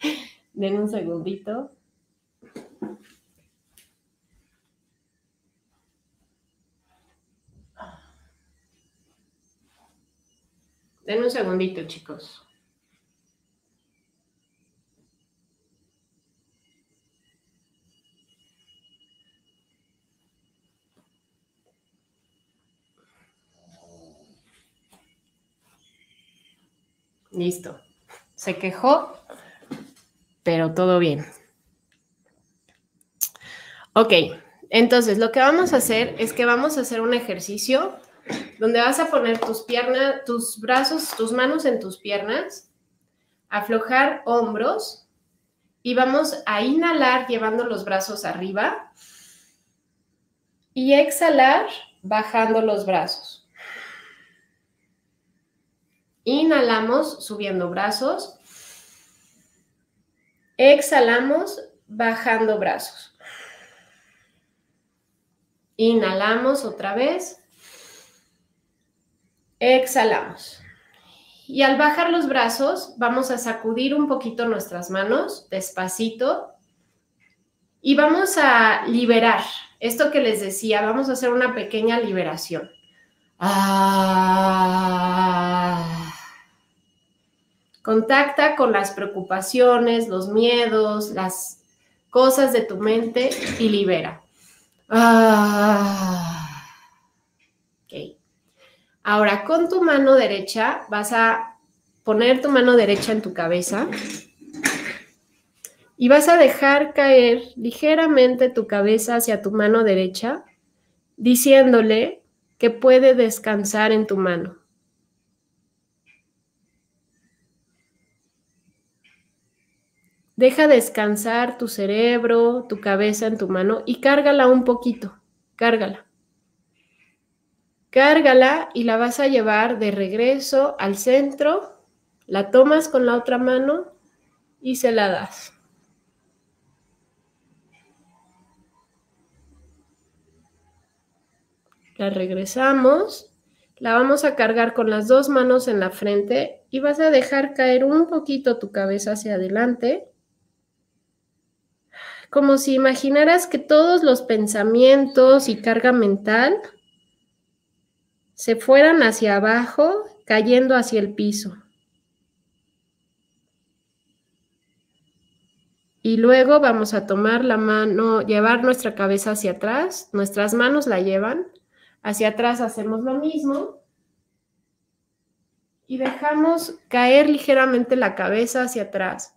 Den un segundito. Den un segundito, chicos. Listo. Se quejó, pero todo bien. Ok, entonces lo que vamos a hacer es que vamos a hacer un ejercicio donde vas a poner tus piernas, tus brazos, tus manos en tus piernas, aflojar hombros y vamos a inhalar llevando los brazos arriba y exhalar bajando los brazos. Inhalamos subiendo brazos. Exhalamos bajando brazos. Inhalamos otra vez. Exhalamos. Y al bajar los brazos, vamos a sacudir un poquito nuestras manos, despacito, y vamos a liberar. Esto que les decía, vamos a hacer una pequeña liberación. Ah. Contacta con las preocupaciones, los miedos, las cosas de tu mente y libera. Ah. Ahora con tu mano derecha vas a poner tu mano derecha en tu cabeza y vas a dejar caer ligeramente tu cabeza hacia tu mano derecha, diciéndole que puede descansar en tu mano. Deja descansar tu cerebro, tu cabeza en tu mano y cárgala un poquito, cárgala. Cárgala y la vas a llevar de regreso al centro, la tomas con la otra mano y se la das. La regresamos, la vamos a cargar con las dos manos en la frente y vas a dejar caer un poquito tu cabeza hacia adelante como si imaginaras que todos los pensamientos y carga mental se fueran hacia abajo, cayendo hacia el piso. Y luego vamos a tomar la mano, llevar nuestra cabeza hacia atrás, nuestras manos la llevan, hacia atrás hacemos lo mismo y dejamos caer ligeramente la cabeza hacia atrás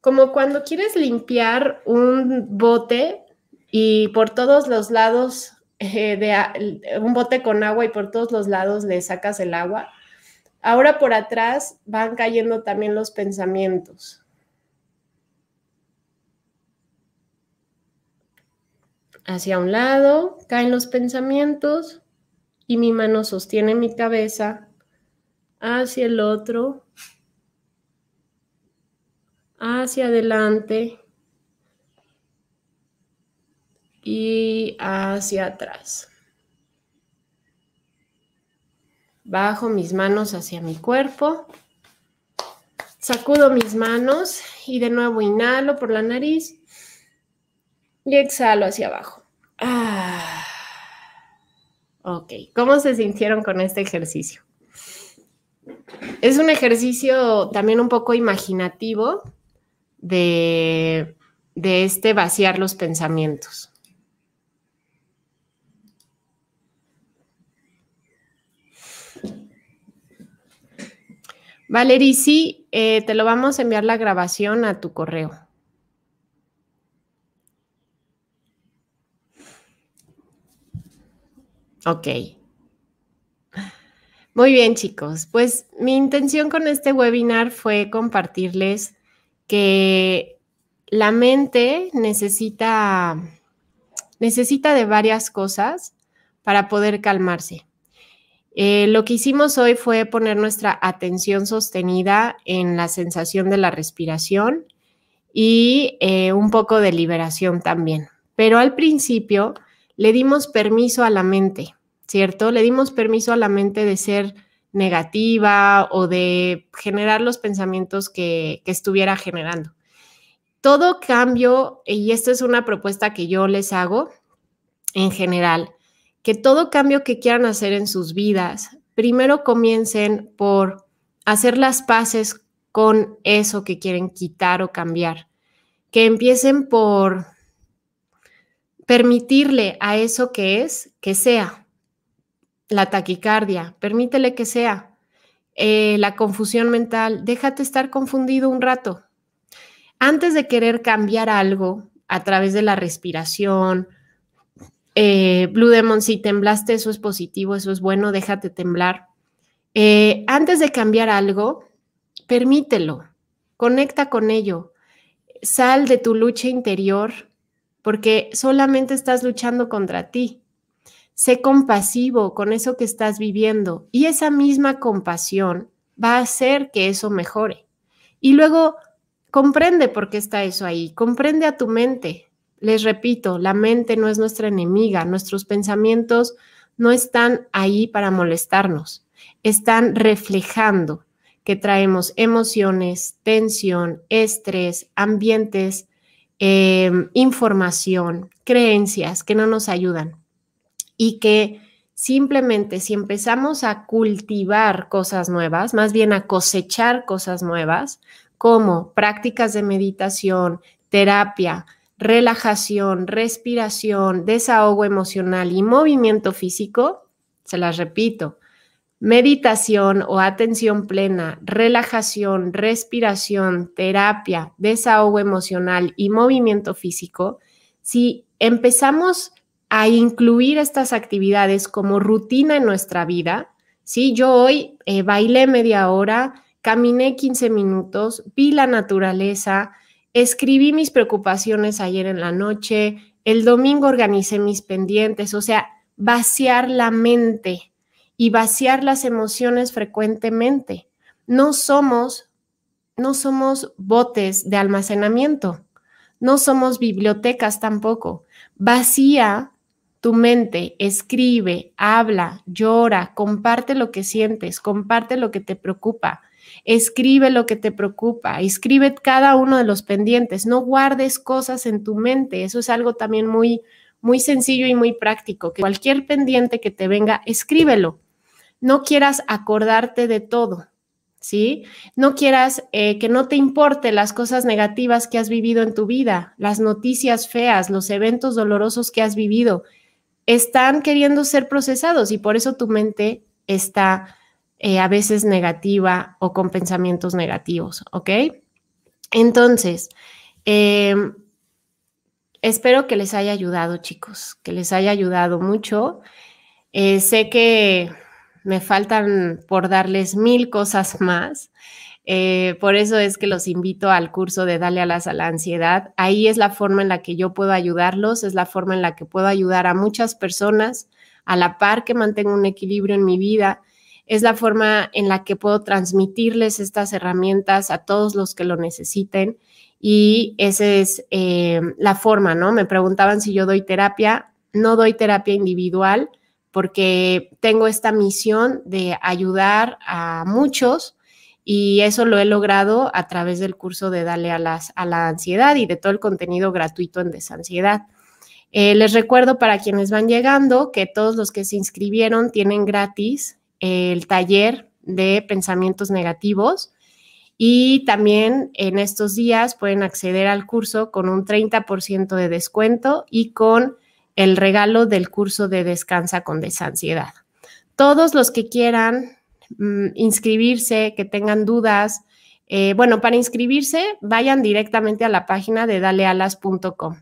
como cuando quieres limpiar un bote y por todos los lados, eh, de, un bote con agua y por todos los lados le sacas el agua. Ahora por atrás van cayendo también los pensamientos. Hacia un lado caen los pensamientos y mi mano sostiene mi cabeza. Hacia el otro hacia adelante y hacia atrás. Bajo mis manos hacia mi cuerpo. Sacudo mis manos y de nuevo inhalo por la nariz y exhalo hacia abajo. Ah. Ok, ¿cómo se sintieron con este ejercicio? Es un ejercicio también un poco imaginativo, de, este vaciar los pensamientos. valery sí, eh, te lo vamos a enviar la grabación a tu correo. Ok. Muy bien, chicos. Pues mi intención con este webinar fue compartirles que la mente necesita, necesita de varias cosas para poder calmarse. Eh, lo que hicimos hoy fue poner nuestra atención sostenida en la sensación de la respiración y eh, un poco de liberación también. Pero al principio le dimos permiso a la mente, ¿cierto? Le dimos permiso a la mente de ser negativa o de generar los pensamientos que, estuviera generando. Todo cambio, y esta es una propuesta que yo les hago en general, que todo cambio que quieran hacer en sus vidas, primero comiencen por hacer las paces con eso que quieren quitar o cambiar. Que empiecen por permitirle a eso que es que sea la taquicardia, permítele que sea, eh, la confusión mental, déjate estar confundido un rato. Antes de querer cambiar algo a través de la respiración, eh, Blue Demon, si temblaste, eso es positivo, eso es bueno, déjate temblar. Eh, antes de cambiar algo, permítelo, conecta con ello, sal de tu lucha interior, porque solamente estás luchando contra ti sé compasivo con eso que estás viviendo y esa misma compasión va a hacer que eso mejore. Y luego comprende por qué está eso ahí, comprende a tu mente. Les repito, la mente no es nuestra enemiga, nuestros pensamientos no están ahí para molestarnos, están reflejando que traemos emociones, tensión, estrés, ambientes, em, información, creencias que no nos ayudan y que simplemente si empezamos a cultivar cosas nuevas, más bien a cosechar cosas nuevas, como prácticas de meditación, terapia, relajación, respiración, desahogo emocional y movimiento físico, se las repito, meditación o atención plena, relajación, respiración, terapia, desahogo emocional y movimiento físico, si empezamos a incluir estas actividades como rutina en nuestra vida. ¿sí? Yo hoy eh, bailé media hora, caminé 15 minutos, vi la naturaleza, escribí mis preocupaciones ayer en la noche, el domingo organicé mis pendientes, o sea, vaciar la mente y vaciar las emociones frecuentemente. No somos, no somos botes de almacenamiento, no somos bibliotecas tampoco. Vacía tu mente escribe, habla, llora, comparte lo que sientes, comparte lo que te preocupa, escribe lo que te preocupa, escribe cada uno de los pendientes, no guardes cosas en tu mente, eso es algo también muy muy sencillo y muy práctico, que cualquier pendiente que te venga, escríbelo. No quieras acordarte de todo, ¿sí? No quieras eh, que no te importe las cosas negativas que has vivido en tu vida, las noticias feas, los eventos dolorosos que has vivido están queriendo ser procesados y por eso tu mente está eh, a veces negativa o con pensamientos negativos, ¿ok? Entonces, em, espero que les haya ayudado, chicos, que les haya ayudado mucho. Eh, sé que me faltan por darles mil cosas más. Eh, por eso es que los invito al curso de Dale alas a la ansiedad. Ahí es la forma en la que yo puedo ayudarlos, es la forma en la que puedo ayudar a muchas personas a la par que mantengo un equilibrio en mi vida. Es la forma en la que puedo transmitirles estas herramientas a todos los que lo necesiten. Y esa es eh, la forma, ¿no? Me preguntaban si yo doy terapia. No doy terapia individual porque tengo esta misión de ayudar a muchos y eso lo he logrado a través del curso de Dale a, las, a la ansiedad y de todo el contenido gratuito en Desansiedad. Eh, les recuerdo para quienes van llegando que todos los que se inscribieron tienen gratis el taller de pensamientos negativos y también en estos días pueden acceder al curso con un 30% de descuento y con el regalo del curso de Descansa con Desansiedad. Todos los que quieran Mm, inscribirse, que tengan dudas. Eh, bueno, para inscribirse, vayan directamente a la página de dalealas.com.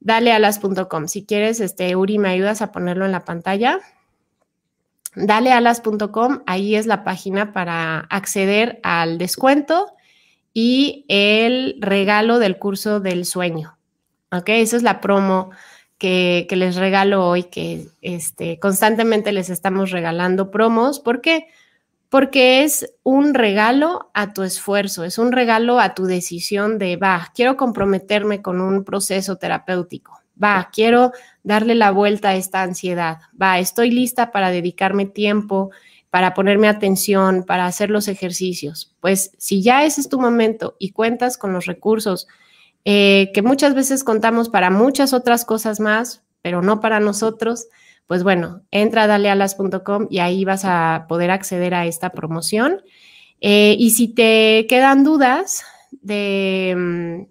Dalealas.com. Si quieres, este, Uri, me ayudas a ponerlo en la pantalla. Dalealas.com, ahí es la página para acceder al descuento y el regalo del curso del sueño. ¿Ok? Esa es la promo que, les regalo hoy, que este, constantemente les estamos regalando promos. ¿Por qué? Porque es un regalo a tu esfuerzo, es un regalo a tu decisión de, va, quiero comprometerme con un proceso terapéutico, va, quiero darle la vuelta a esta ansiedad, va, estoy lista para dedicarme tiempo, para ponerme atención, para hacer los ejercicios. Pues si ya ese es tu momento y cuentas con los recursos, eh, que muchas veces contamos para muchas otras cosas más, pero no para nosotros, pues bueno, entra a dalealas.com y ahí vas a poder acceder a esta promoción. Eh, y si te quedan dudas mm,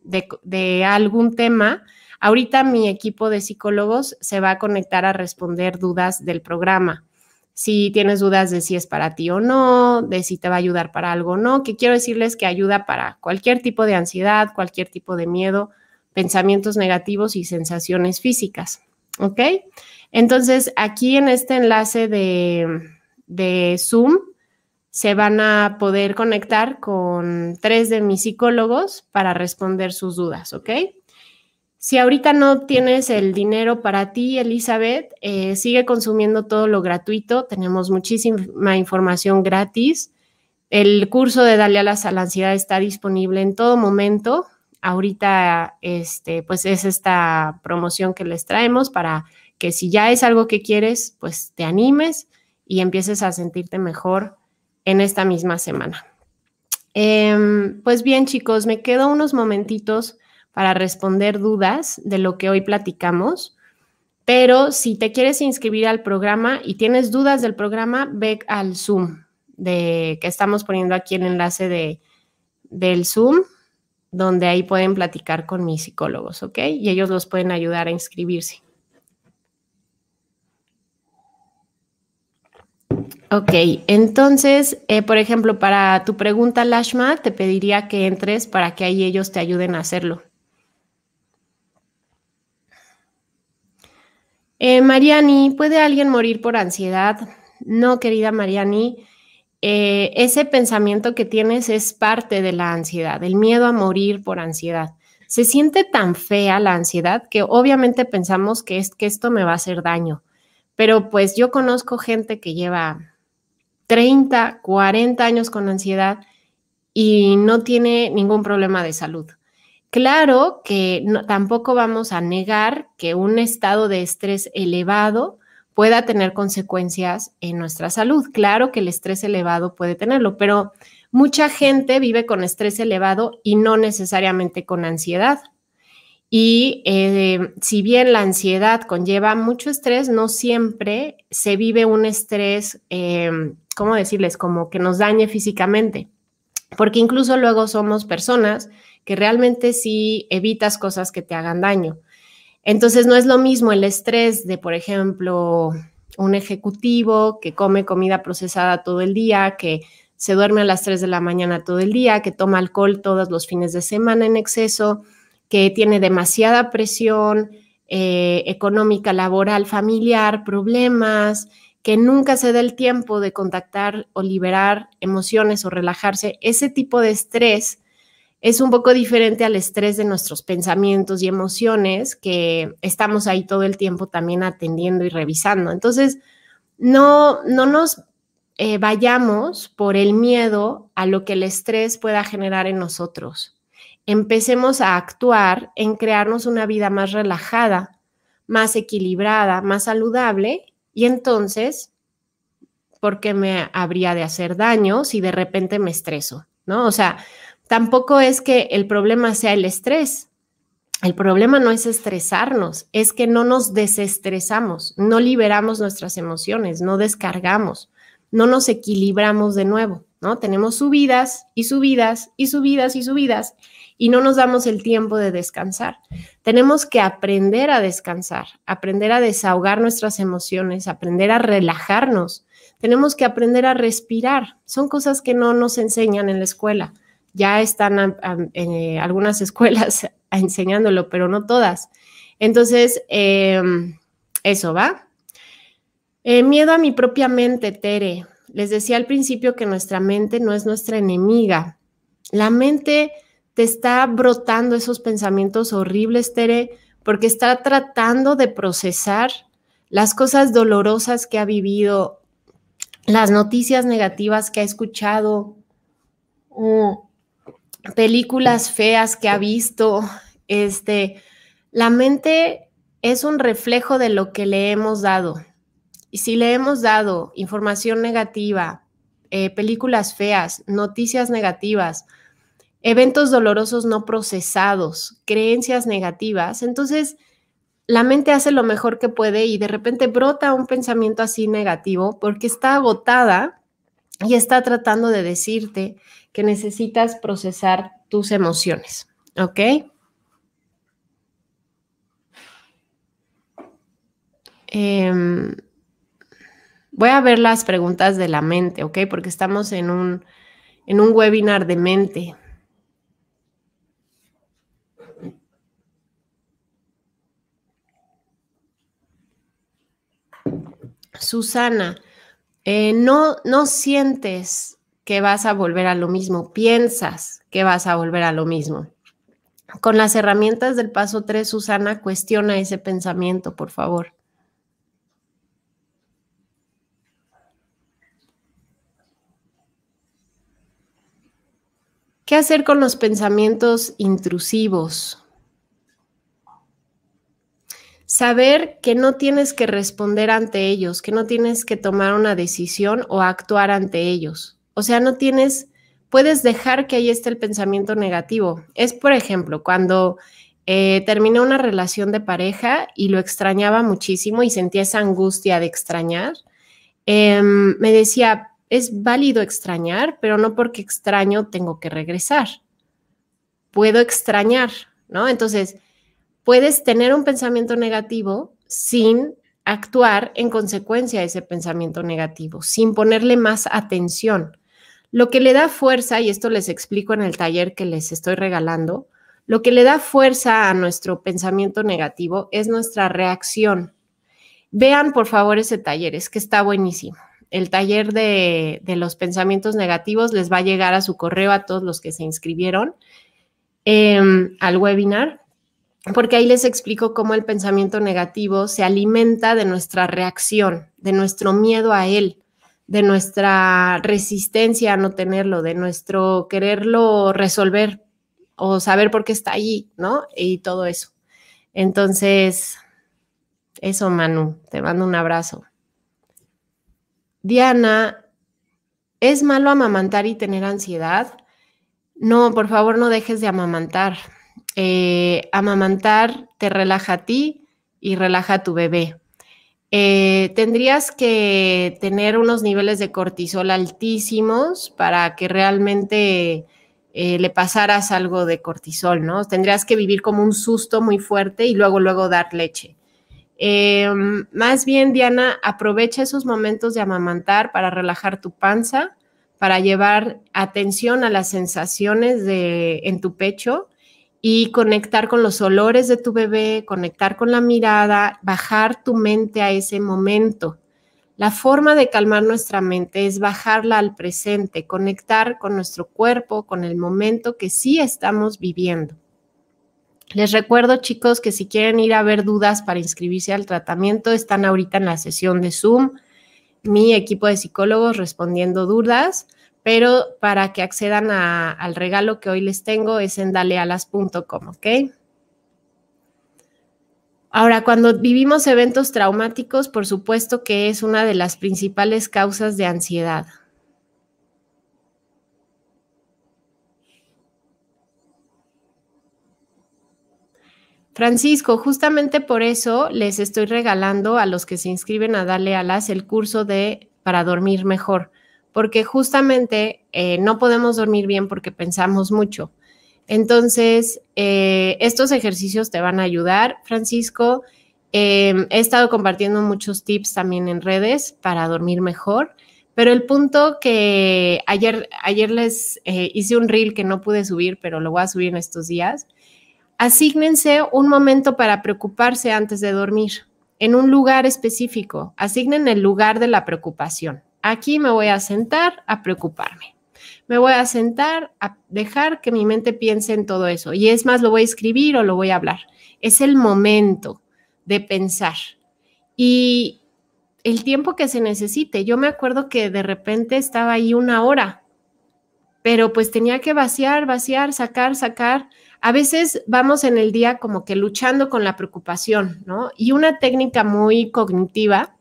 de algún tema, ahorita mi equipo de psicólogos se va a conectar a responder dudas del programa si tienes dudas de si es para ti o no, de si te va a ayudar para algo o no, que quiero decirles que ayuda para cualquier tipo de ansiedad, cualquier tipo de miedo, pensamientos negativos y sensaciones físicas. ¿Ok? Entonces, aquí en este enlace de, de Zoom se van a poder conectar con tres de mis psicólogos para responder sus dudas, ¿ok? Si ahorita no tienes el dinero para ti, Elizabeth, eh, sigue consumiendo todo lo gratuito. Tenemos muchísima información gratis. El curso de Dale a la Ansiedad está disponible en todo momento. Ahorita, este, pues es esta promoción que les traemos para que si ya es algo que quieres, pues te animes y empieces a sentirte mejor en esta misma semana. Em, pues bien, chicos, me quedo unos momentitos para responder dudas de lo que hoy platicamos. Pero si te quieres inscribir al programa y tienes dudas del programa, ve al Zoom, de, que estamos poniendo aquí el enlace de, del Zoom, donde ahí pueden platicar con mis psicólogos, ¿ok? Y ellos los pueden ayudar a inscribirse. Ok, entonces, eh, por ejemplo, para tu pregunta, Lashma, te pediría que entres para que ahí ellos te ayuden a hacerlo. Eh, Mariani, ¿puede alguien morir por ansiedad? No, querida Mariani, eh, ese pensamiento que tienes es parte de la ansiedad, el miedo a morir por ansiedad. Se siente tan fea la ansiedad que obviamente pensamos que, es, que esto me va a hacer daño, pero pues yo conozco gente que lleva 30, 40 años con ansiedad y no tiene ningún problema de salud. Claro que tampoco vamos a negar que un estado de estrés elevado pueda tener consecuencias en nuestra salud. Claro que el estrés elevado puede tenerlo, pero mucha gente vive con estrés elevado y no necesariamente con ansiedad. Y eh, si bien la ansiedad conlleva mucho estrés, no siempre se vive un estrés, em, ¿cómo decirles?, como que nos dañe físicamente, porque incluso luego somos personas que realmente sí evitas cosas que te hagan daño. Entonces no es lo mismo el estrés de, por ejemplo, un ejecutivo que come comida procesada todo el día, que se duerme a las 3 de la mañana todo el día, que toma alcohol todos los fines de semana en exceso, que tiene demasiada presión eh, económica, laboral, familiar, problemas, que nunca se da el tiempo de contactar o liberar emociones o relajarse. Ese tipo de estrés es un poco diferente al estrés de nuestros pensamientos y emociones que estamos ahí todo el tiempo también atendiendo y revisando. Entonces, no, no nos eh, vayamos por el miedo a lo que el estrés pueda generar en nosotros. Empecemos a actuar en crearnos una vida más relajada, más equilibrada, más saludable y entonces, ¿por qué me habría de hacer daño si de repente me estreso? ¿No? O sea, Tampoco es que el problema sea el estrés. El problema no es estresarnos, es que no nos desestresamos, no liberamos nuestras emociones, no descargamos, no nos equilibramos de nuevo, ¿no? Tenemos subidas y subidas y subidas y subidas y no nos damos el tiempo de descansar. Tenemos que aprender a descansar, aprender a desahogar nuestras emociones, aprender a relajarnos. Tenemos que aprender a respirar. Son cosas que no nos enseñan en la escuela ya están en eh, algunas escuelas enseñándolo, pero no todas. Entonces, em, eso va. Eh, miedo a mi propia mente, Tere. Les decía al principio que nuestra mente no es nuestra enemiga. La mente te está brotando esos pensamientos horribles, Tere, porque está tratando de procesar las cosas dolorosas que ha vivido, las noticias negativas que ha escuchado películas feas que ha visto, este, la mente es un reflejo de lo que le hemos dado. Y si le hemos dado información negativa, eh, películas feas, noticias negativas, eventos dolorosos no procesados, creencias negativas, entonces la mente hace lo mejor que puede y de repente brota un pensamiento así negativo porque está agotada y está tratando de decirte que necesitas procesar tus emociones, ¿ok? Em, voy a ver las preguntas de la mente, ¿ok? Porque estamos en un, en un webinar de mente. Susana, eh, no, no sientes que vas a volver a lo mismo, piensas que vas a volver a lo mismo. Con las herramientas del paso 3, Susana, cuestiona ese pensamiento, por favor. ¿Qué hacer con los pensamientos intrusivos? saber que no tienes que responder ante ellos, que no tienes que tomar una decisión o actuar ante ellos. O sea, no tienes, puedes dejar que ahí esté el pensamiento negativo. Es, por ejemplo, cuando eh, terminé una relación de pareja y lo extrañaba muchísimo y sentía esa angustia de extrañar, em, me decía, es válido extrañar, pero no porque extraño tengo que regresar. Puedo extrañar, ¿no? Entonces, puedes tener un pensamiento negativo sin actuar en consecuencia a ese pensamiento negativo, sin ponerle más atención. Lo que le da fuerza, y esto les explico en el taller que les estoy regalando, lo que le da fuerza a nuestro pensamiento negativo es nuestra reacción. Vean por favor ese taller, es que está buenísimo. El taller de, los pensamientos negativos les va a llegar a su correo a todos los que se inscribieron em, al webinar porque ahí les explico cómo el pensamiento negativo se alimenta de nuestra reacción, de nuestro miedo a él, de nuestra resistencia a no tenerlo, de nuestro quererlo resolver o saber por qué está ahí, ¿no? Y todo eso. Entonces, eso, Manu, te mando un abrazo. Diana, ¿es malo amamantar y tener ansiedad? No, por favor, no dejes de amamantar eh, amamantar te relaja a ti y relaja a tu bebé. Eh, tendrías que tener unos niveles de cortisol altísimos para que realmente eh, le pasaras algo de cortisol, ¿no? Tendrías que vivir como un susto muy fuerte y luego, luego dar leche. Em, más bien, Diana, aprovecha esos momentos de amamantar para relajar tu panza, para llevar atención a las sensaciones en tu pecho y conectar con los olores de tu bebé, conectar con la mirada, bajar tu mente a ese momento. La forma de calmar nuestra mente es bajarla al presente, conectar con nuestro cuerpo, con el momento que sí estamos viviendo. Les recuerdo, chicos, que si quieren ir a ver dudas para inscribirse al tratamiento, están ahorita en la sesión de Zoom, mi equipo de psicólogos respondiendo dudas pero para que accedan al regalo que hoy les tengo es en dalealas.com, ¿ok? Ahora, cuando vivimos eventos traumáticos, por supuesto que es una de las principales causas de ansiedad. Francisco, justamente por eso les estoy regalando a los que se inscriben a Dale Alas el curso de para dormir mejor porque justamente eh, no podemos dormir bien porque pensamos mucho. Entonces, eh, estos ejercicios te van a ayudar, Francisco. Em, he estado compartiendo muchos tips también en redes para dormir mejor, pero el punto que ayer, ayer les eh, hice un reel que no pude subir, pero lo voy a subir en estos días. Asígnense un momento para preocuparse antes de dormir, en un lugar específico. Asignen el lugar de la preocupación. Aquí me voy a sentar a preocuparme. Me voy a sentar a dejar que mi mente piense en todo eso. Y es más, lo voy a escribir o lo voy a hablar. Es el momento de pensar. Y el tiempo que se necesite. Yo me acuerdo que de repente estaba ahí una hora, pero pues tenía que vaciar, vaciar, sacar, sacar. A veces vamos en el día como que luchando con la preocupación, ¿no? Y una técnica muy cognitiva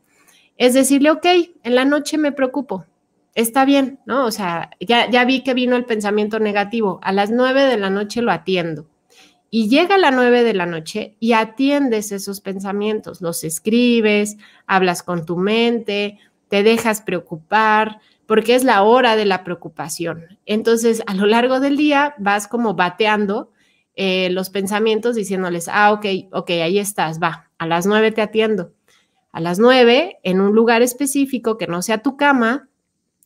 es decirle, ok, en la noche me preocupo, está bien, ¿no? O sea, ya, vi que vino el pensamiento negativo, a las nueve de la noche lo atiendo. Y llega a las 9 de la noche y atiendes esos pensamientos, los escribes, hablas con tu mente, te dejas preocupar, porque es la hora de la preocupación. Entonces, a lo largo del día vas como bateando eh, los pensamientos diciéndoles, ah, ok, ok, ahí estás, va, a las nueve te atiendo a las 9 en un lugar específico que no sea tu cama,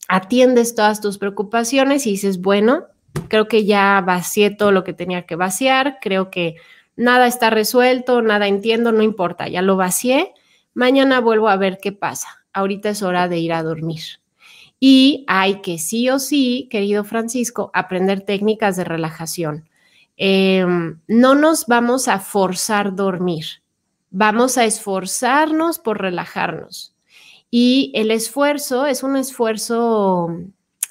atiendes todas tus preocupaciones y dices, bueno, creo que ya vacié todo lo que tenía que vaciar, creo que nada está resuelto, nada entiendo, no importa, ya lo vacié, mañana vuelvo a ver qué pasa, ahorita es hora de ir a dormir. Y hay que sí o sí, querido Francisco, aprender técnicas de relajación. Em, no nos vamos a forzar dormir vamos a esforzarnos por relajarnos. Y el esfuerzo es un esfuerzo,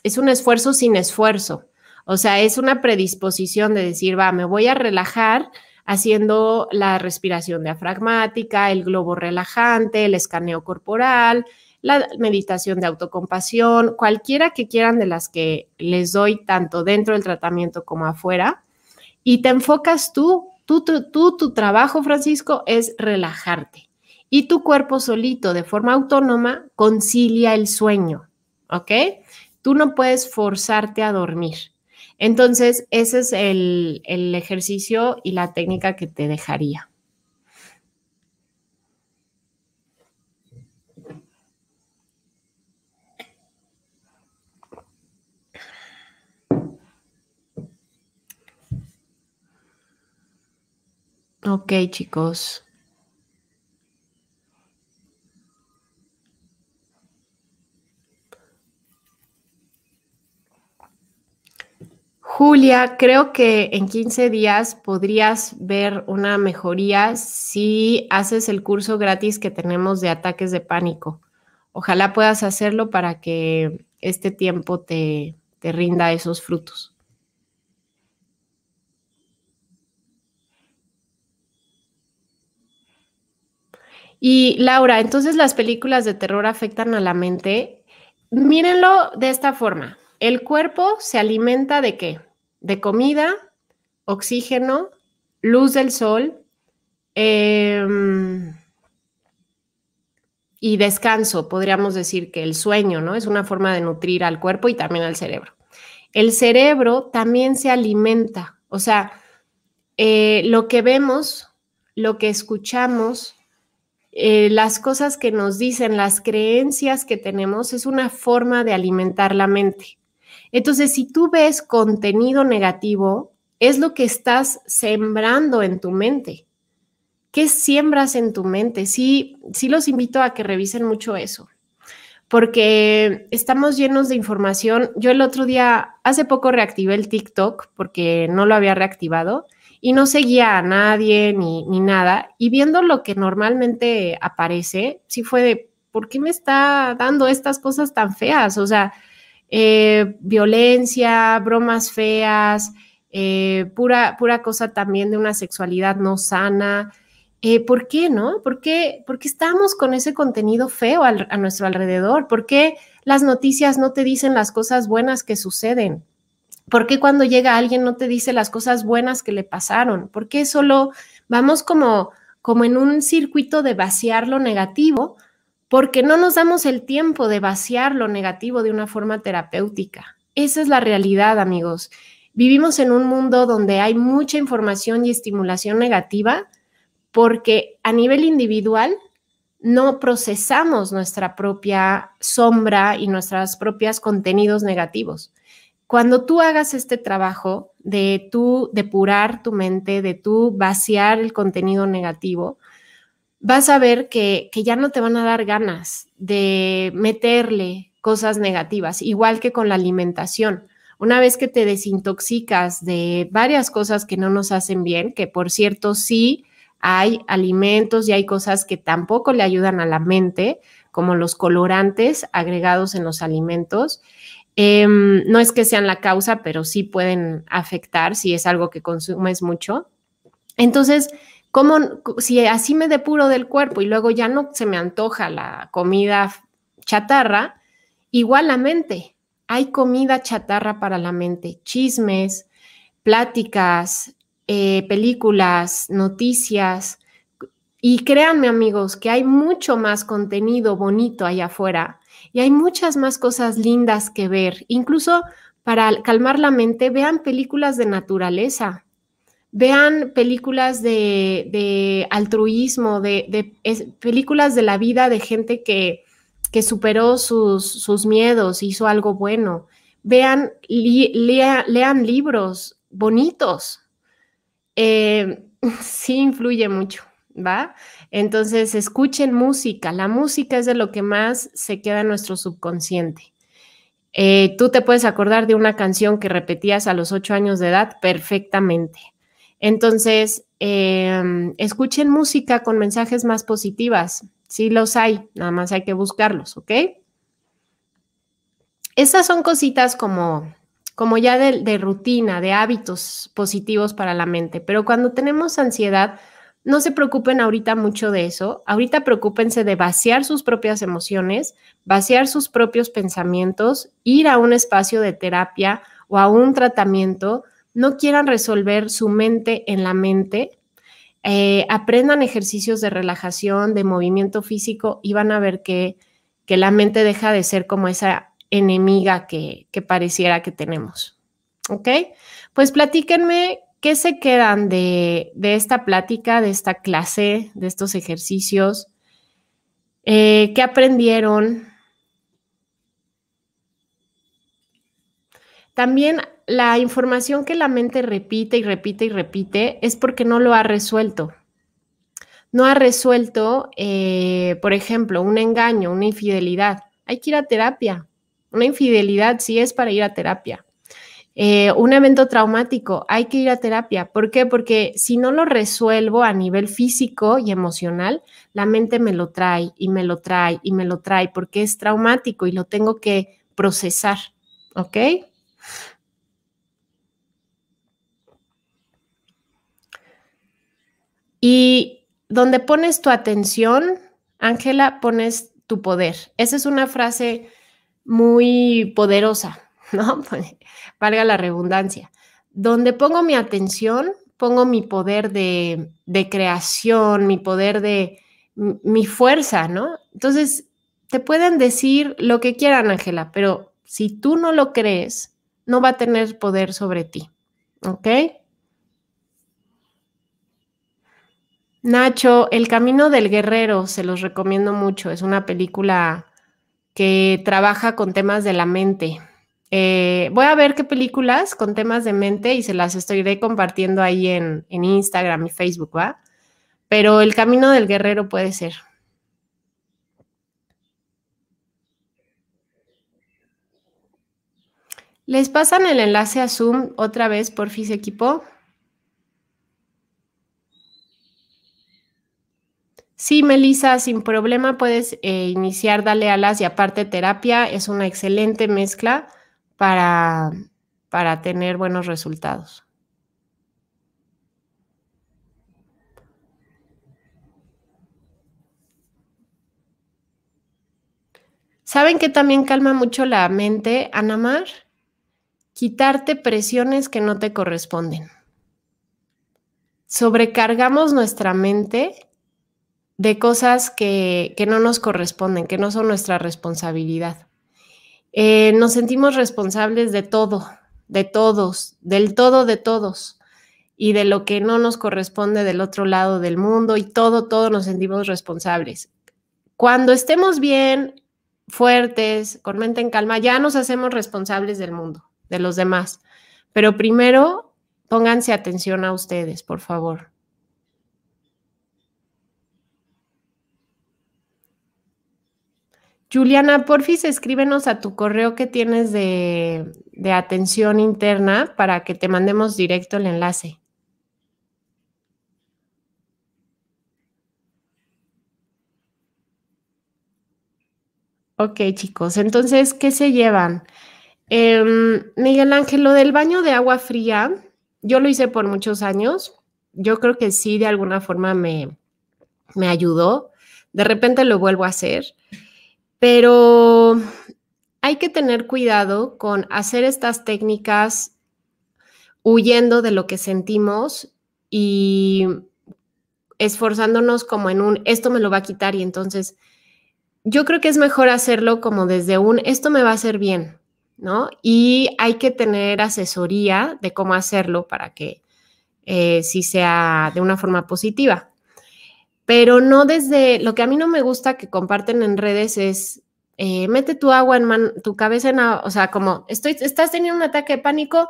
es un esfuerzo sin esfuerzo. O sea, es una predisposición de decir, va, me voy a relajar haciendo la respiración diafragmática, el globo relajante, el escaneo corporal, la meditación de autocompasión, cualquiera que quieran de las que les doy tanto dentro del tratamiento como afuera. Y te enfocas tú Tú, tu trabajo, Francisco, es relajarte. Y tu cuerpo solito, de forma autónoma, concilia el sueño, ¿ok? Tú no puedes forzarte a dormir. Entonces, ese es el, el ejercicio y la técnica que te dejaría. Ok, chicos. Julia, creo que en 15 días podrías ver una mejoría si haces el curso gratis que tenemos de ataques de pánico. Ojalá puedas hacerlo para que este tiempo te, te rinda esos frutos. Y Laura, entonces las películas de terror afectan a la mente. Mírenlo de esta forma. El cuerpo se alimenta de qué? De comida, oxígeno, luz del sol em, y descanso, podríamos decir que el sueño, ¿no? Es una forma de nutrir al cuerpo y también al cerebro. El cerebro también se alimenta, o sea, eh, lo que vemos, lo que escuchamos, eh, las cosas que nos dicen, las creencias que tenemos, es una forma de alimentar la mente. Entonces, si tú ves contenido negativo, es lo que estás sembrando en tu mente. ¿Qué siembras en tu mente? Sí, sí los invito a que revisen mucho eso, porque estamos llenos de información. Yo el otro día, hace poco reactivé el TikTok porque no lo había reactivado y no seguía a nadie ni, nada. Y viendo lo que normalmente aparece, sí fue de, ¿por qué me está dando estas cosas tan feas? O sea, eh, violencia, bromas feas, eh, pura, pura cosa también de una sexualidad no sana. Eh, ¿Por qué no? ¿Por qué, estamos con ese contenido feo a nuestro alrededor? ¿Por qué las noticias no te dicen las cosas buenas que suceden? ¿Por qué cuando llega alguien no te dice las cosas buenas que le pasaron? ¿Por qué solo vamos como, como en un circuito de vaciar lo negativo? Porque no nos damos el tiempo de vaciar lo negativo de una forma terapéutica. Esa es la realidad, amigos. Vivimos en un mundo donde hay mucha información y estimulación negativa porque a nivel individual no procesamos nuestra propia sombra y nuestros propios contenidos negativos cuando tú hagas este trabajo de tú depurar tu mente, de tú vaciar el contenido negativo, vas a ver que, que, ya no te van a dar ganas de meterle cosas negativas, igual que con la alimentación. Una vez que te desintoxicas de varias cosas que no nos hacen bien, que por cierto sí hay alimentos y hay cosas que tampoco le ayudan a la mente, como los colorantes agregados en los alimentos, Em, no es que sean la causa, pero sí pueden afectar si es algo que consumes mucho. Entonces, como si así me depuro del cuerpo y luego ya no se me antoja la comida chatarra, igual la mente. Hay comida chatarra para la mente, chismes, pláticas, eh, películas, noticias. Y créanme amigos que hay mucho más contenido bonito allá afuera y hay muchas más cosas lindas que ver. Incluso para calmar la mente, vean películas de naturaleza, vean películas de, altruismo, de, películas de la vida de gente que, superó sus, miedos, hizo algo bueno. Vean, lean libros bonitos. Eh, sí influye mucho. ¿va? Entonces, escuchen música. La música es de lo que más se queda en nuestro subconsciente. Eh, tú te puedes acordar de una canción que repetías a los ocho años de edad perfectamente. Entonces, em, escuchen música con mensajes más positivas. Sí los hay, nada más hay que buscarlos, ¿ok? Esas son cositas como, ya de rutina, de hábitos positivos para la mente, pero cuando tenemos ansiedad, no se preocupen ahorita mucho de eso. Ahorita preocúpense de vaciar sus propias emociones, vaciar sus propios pensamientos, ir a un espacio de terapia o a un tratamiento. No quieran resolver su mente en la mente. Eh, aprendan ejercicios de relajación, de movimiento físico y van a ver que, la mente deja de ser como esa enemiga que, que pareciera que tenemos. ¿Ok? Pues platíquenme ¿qué se quedan de, esta plática, de esta clase, de estos ejercicios? Eh, ¿Qué aprendieron? También la información que la mente repite y repite y repite es porque no lo ha resuelto. No ha resuelto, eh, por ejemplo, un engaño, una infidelidad. Hay que ir a terapia. Una infidelidad sí es para ir a terapia. Eh, un evento traumático, hay que ir a terapia. ¿Por qué? Porque si no lo resuelvo a nivel físico y emocional, la mente me lo trae y me lo trae y me lo trae porque es traumático y lo tengo que procesar. ¿Ok? Y donde pones tu atención, Ángela, pones tu poder. Esa es una frase muy poderosa ¿no? Pues, valga la redundancia. Donde pongo mi atención, pongo mi poder de, creación, mi poder de mi fuerza, ¿no? Entonces, te pueden decir lo que quieran, Ángela, pero si tú no lo crees, no va a tener poder sobre ti, ¿ok? Nacho, El Camino del Guerrero, se los recomiendo mucho, es una película que trabaja con temas de la mente, eh, voy a ver qué películas con temas de mente y se las estoy compartiendo ahí en, Instagram y Facebook, ¿va? Pero el camino del guerrero puede ser. ¿Les pasan el enlace a Zoom otra vez, por FIS Equipo? Sí, Melissa, sin problema puedes eh, iniciar, dale alas y aparte terapia, es una excelente mezcla para, tener buenos resultados. ¿Saben que también calma mucho la mente, Anamar? Quitarte presiones que no te corresponden. Sobrecargamos nuestra mente de cosas que, que no nos corresponden, que no son nuestra responsabilidad. Eh, nos sentimos responsables de todo, de todos, del todo de todos y de lo que no nos corresponde del otro lado del mundo y todo, todo nos sentimos responsables. Cuando estemos bien, fuertes, con mente en calma, ya nos hacemos responsables del mundo, de los demás. Pero primero, pónganse atención a ustedes, por favor. Juliana, porfis, escríbenos a tu correo que tienes de, atención interna para que te mandemos directo el enlace. Ok, chicos, entonces, ¿qué se llevan? Em, Miguel Ángel, lo del baño de agua fría, yo lo hice por muchos años. Yo creo que sí, de alguna forma me, me ayudó. De repente lo vuelvo a hacer. Pero hay que tener cuidado con hacer estas técnicas huyendo de lo que sentimos y esforzándonos como en un esto me lo va a quitar y entonces yo creo que es mejor hacerlo como desde un esto me va a hacer bien, ¿no? Y hay que tener asesoría de cómo hacerlo para que eh, sí sea de una forma positiva pero no desde, lo que a mí no me gusta que comparten en redes es, eh, mete tu agua en tu cabeza en agua, o sea, como, estoy, estás teniendo un ataque de pánico,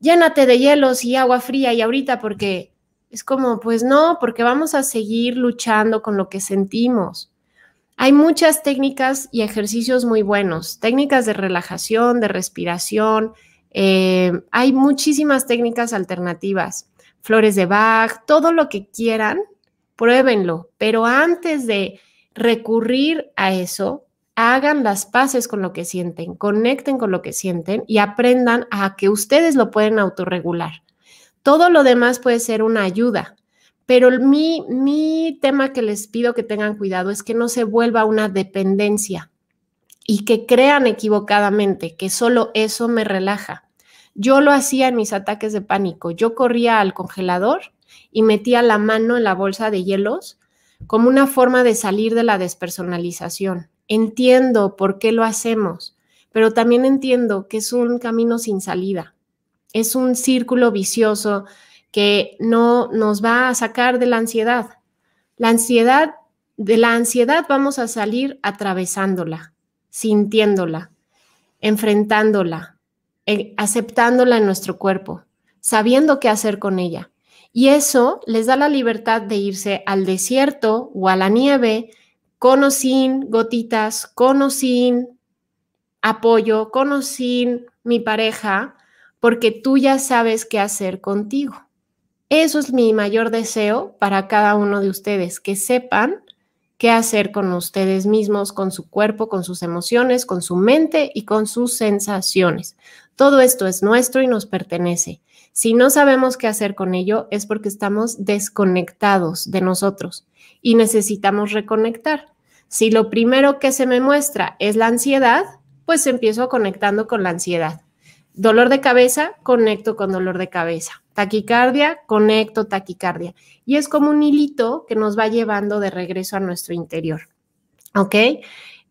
llénate de hielos y agua fría y ahorita porque es como, pues no, porque vamos a seguir luchando con lo que sentimos. Hay muchas técnicas y ejercicios muy buenos, técnicas de relajación, de respiración, eh, hay muchísimas técnicas alternativas, flores de Bach, todo lo que quieran, pruébenlo, pero antes de recurrir a eso, hagan las paces con lo que sienten, conecten con lo que sienten y aprendan a que ustedes lo pueden autorregular. Todo lo demás puede ser una ayuda, pero mi, mi tema que les pido que tengan cuidado es que no se vuelva una dependencia y que crean equivocadamente que solo eso me relaja. Yo lo hacía en mis ataques de pánico. Yo corría al congelador y metía la mano en la bolsa de hielos como una forma de salir de la despersonalización. Entiendo por qué lo hacemos, pero también entiendo que es un camino sin salida. Es un círculo vicioso que no nos va a sacar de la ansiedad. La ansiedad, de la ansiedad vamos a salir atravesándola, sintiéndola, enfrentándola, eh, aceptándola en nuestro cuerpo, sabiendo qué hacer con ella. Y eso les da la libertad de irse al desierto o a la nieve con o sin gotitas, con o sin apoyo, con o sin mi pareja, porque tú ya sabes qué hacer contigo. Eso es mi mayor deseo para cada uno de ustedes, que sepan qué hacer con ustedes mismos, con su cuerpo, con sus emociones, con su mente y con sus sensaciones. Todo esto es nuestro y nos pertenece. Si no sabemos qué hacer con ello es porque estamos desconectados de nosotros y necesitamos reconectar. Si lo primero que se me muestra es la ansiedad, pues empiezo conectando con la ansiedad. Dolor de cabeza, conecto con dolor de cabeza. Taquicardia, conecto taquicardia. Y es como un hilito que nos va llevando de regreso a nuestro interior. ¿Ok?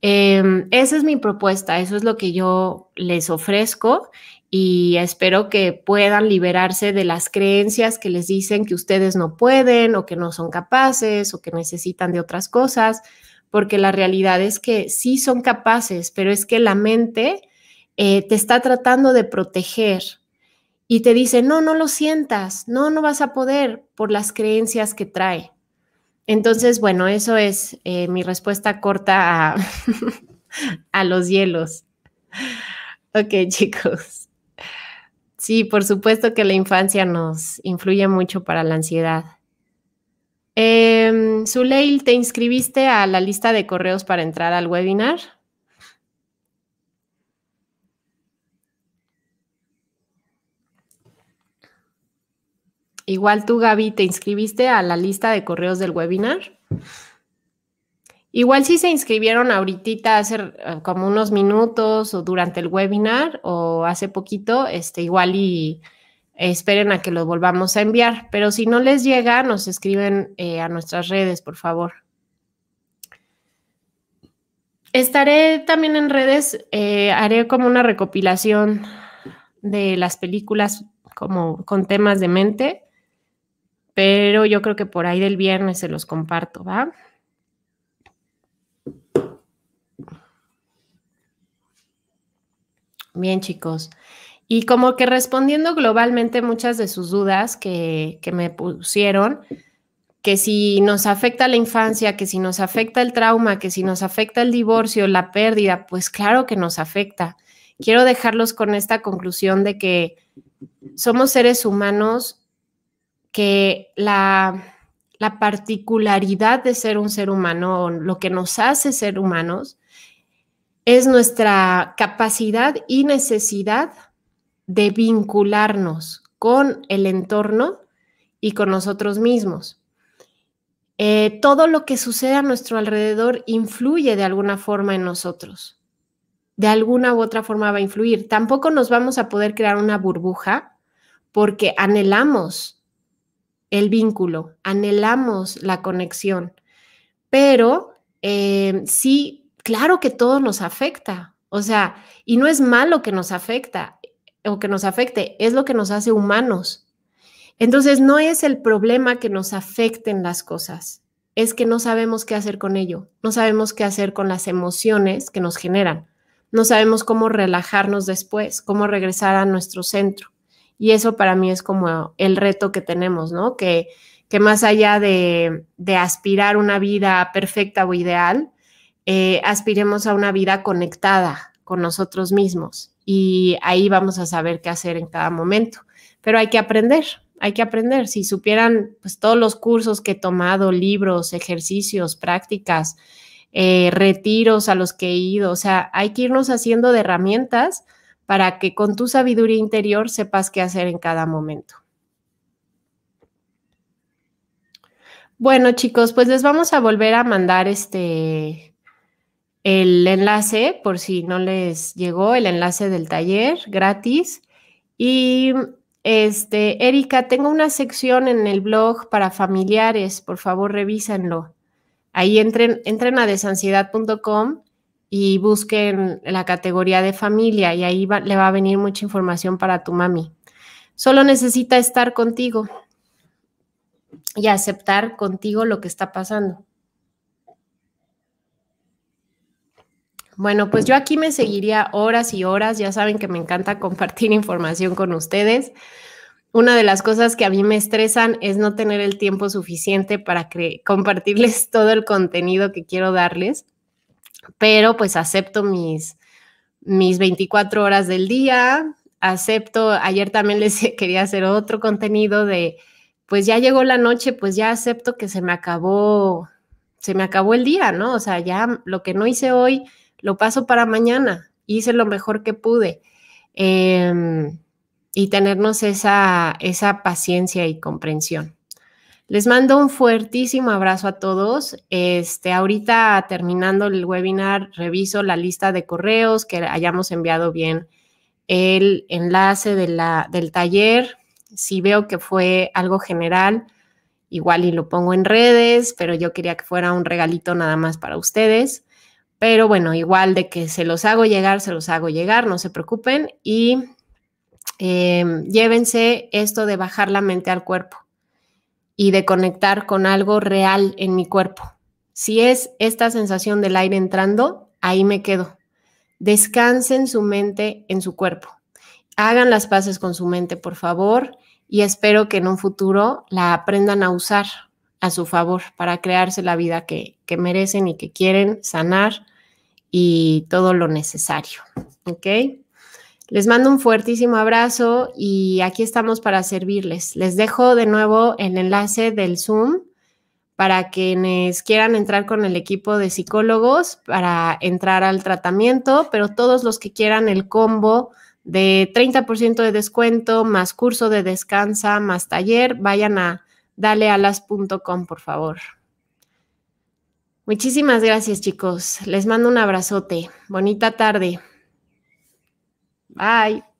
Em, esa es mi propuesta, eso es lo que yo les ofrezco y espero que puedan liberarse de las creencias que les dicen que ustedes no pueden o que no son capaces o que necesitan de otras cosas, porque la realidad es que sí son capaces, pero es que la mente eh, te está tratando de proteger y te dice, no, no lo sientas, no, no vas a poder por las creencias que trae. Entonces, bueno, eso es eh, mi respuesta corta a, a los hielos. Ok, chicos. Sí, por supuesto que la infancia nos influye mucho para la ansiedad. Em, Zuleil, ¿te inscribiste a la lista de correos para entrar al webinar? Igual tú, Gaby, ¿te inscribiste a la lista de correos del webinar? Igual si se inscribieron ahorita hace eh, como unos minutos o durante el webinar o hace poquito, este, igual y esperen a que los volvamos a enviar. Pero si no les llega, nos escriben eh, a nuestras redes, por favor. Estaré también en redes, eh, haré como una recopilación de las películas como con temas de mente, pero yo creo que por ahí del viernes se los comparto, ¿va? Bien, chicos. Y como que respondiendo globalmente muchas de sus dudas que, que me pusieron, que si nos afecta la infancia, que si nos afecta el trauma, que si nos afecta el divorcio, la pérdida, pues claro que nos afecta. Quiero dejarlos con esta conclusión de que somos seres humanos que la, la particularidad de ser un ser humano, lo que nos hace ser humanos, es nuestra capacidad y necesidad de vincularnos con el entorno y con nosotros mismos. Eh, todo lo que sucede a nuestro alrededor influye de alguna forma en nosotros. De alguna u otra forma va a influir. Tampoco nos vamos a poder crear una burbuja porque anhelamos el vínculo, anhelamos la conexión, pero eh, sí claro que todo nos afecta, o sea, y no es malo que nos afecta o que nos afecte, es lo que nos hace humanos. Entonces, no es el problema que nos afecten las cosas, es que no sabemos qué hacer con ello, no sabemos qué hacer con las emociones que nos generan, no sabemos cómo relajarnos después, cómo regresar a nuestro centro. Y eso para mí es como el reto que tenemos, ¿no? Que, que más allá de, de aspirar una vida perfecta o ideal, eh, aspiremos a una vida conectada con nosotros mismos y ahí vamos a saber qué hacer en cada momento. Pero hay que aprender, hay que aprender. Si supieran pues, todos los cursos que he tomado, libros, ejercicios, prácticas, eh, retiros a los que he ido, o sea, hay que irnos haciendo de herramientas para que con tu sabiduría interior sepas qué hacer en cada momento. Bueno, chicos, pues les vamos a volver a mandar este el enlace, por si no les llegó, el enlace del taller gratis. Y este, Erika, tengo una sección en el blog para familiares, por favor revísenlo. Ahí entren, entren a desansiedad.com y busquen la categoría de familia y ahí le va a venir mucha información para tu mami. Solo necesita estar contigo y aceptar contigo lo que está pasando. Bueno, pues yo aquí me seguiría horas y horas. Ya saben que me encanta compartir información con ustedes. Una de las cosas que a mí me estresan es no tener el tiempo suficiente para compartirles todo el contenido que quiero darles, pero pues acepto mis, mis 24 horas del día, acepto, ayer también les quería hacer otro contenido de, pues ya llegó la noche, pues ya acepto que se me acabó, se me acabó el día, ¿no? O sea, ya lo que no hice hoy, lo paso para mañana, hice lo mejor que pude. Em, y tenernos esa, paciencia y comprensión. Les mando un fuertísimo abrazo a todos. Este, ahorita terminando el webinar, reviso la lista de correos que hayamos enviado bien el enlace de del taller. Si veo que fue algo general, igual y lo pongo en redes, pero yo quería que fuera un regalito nada más para ustedes. Pero bueno, igual de que se los hago llegar, se los hago llegar, no se preocupen y em, llévense esto de bajar la mente al cuerpo y de conectar con algo real en mi cuerpo. Si es esta sensación del aire entrando, ahí me quedo. Descansen su mente en su cuerpo. Hagan las paces con su mente, por favor, y espero que en un futuro la aprendan a usar a su favor para crearse la vida que merecen y que quieren sanar y todo lo necesario. ¿Ok? Les mando un fuertísimo abrazo y aquí estamos para servirles. Les dejo de nuevo el enlace del Zoom para quienes quieran entrar con el equipo de psicólogos para entrar al tratamiento, pero todos los que quieran el combo de 30% de descuento, más curso de descansa, más taller, vayan a dalealas.com, por favor. Muchísimas gracias, chicos. Les mando un abrazote. Bonita tarde. Bye.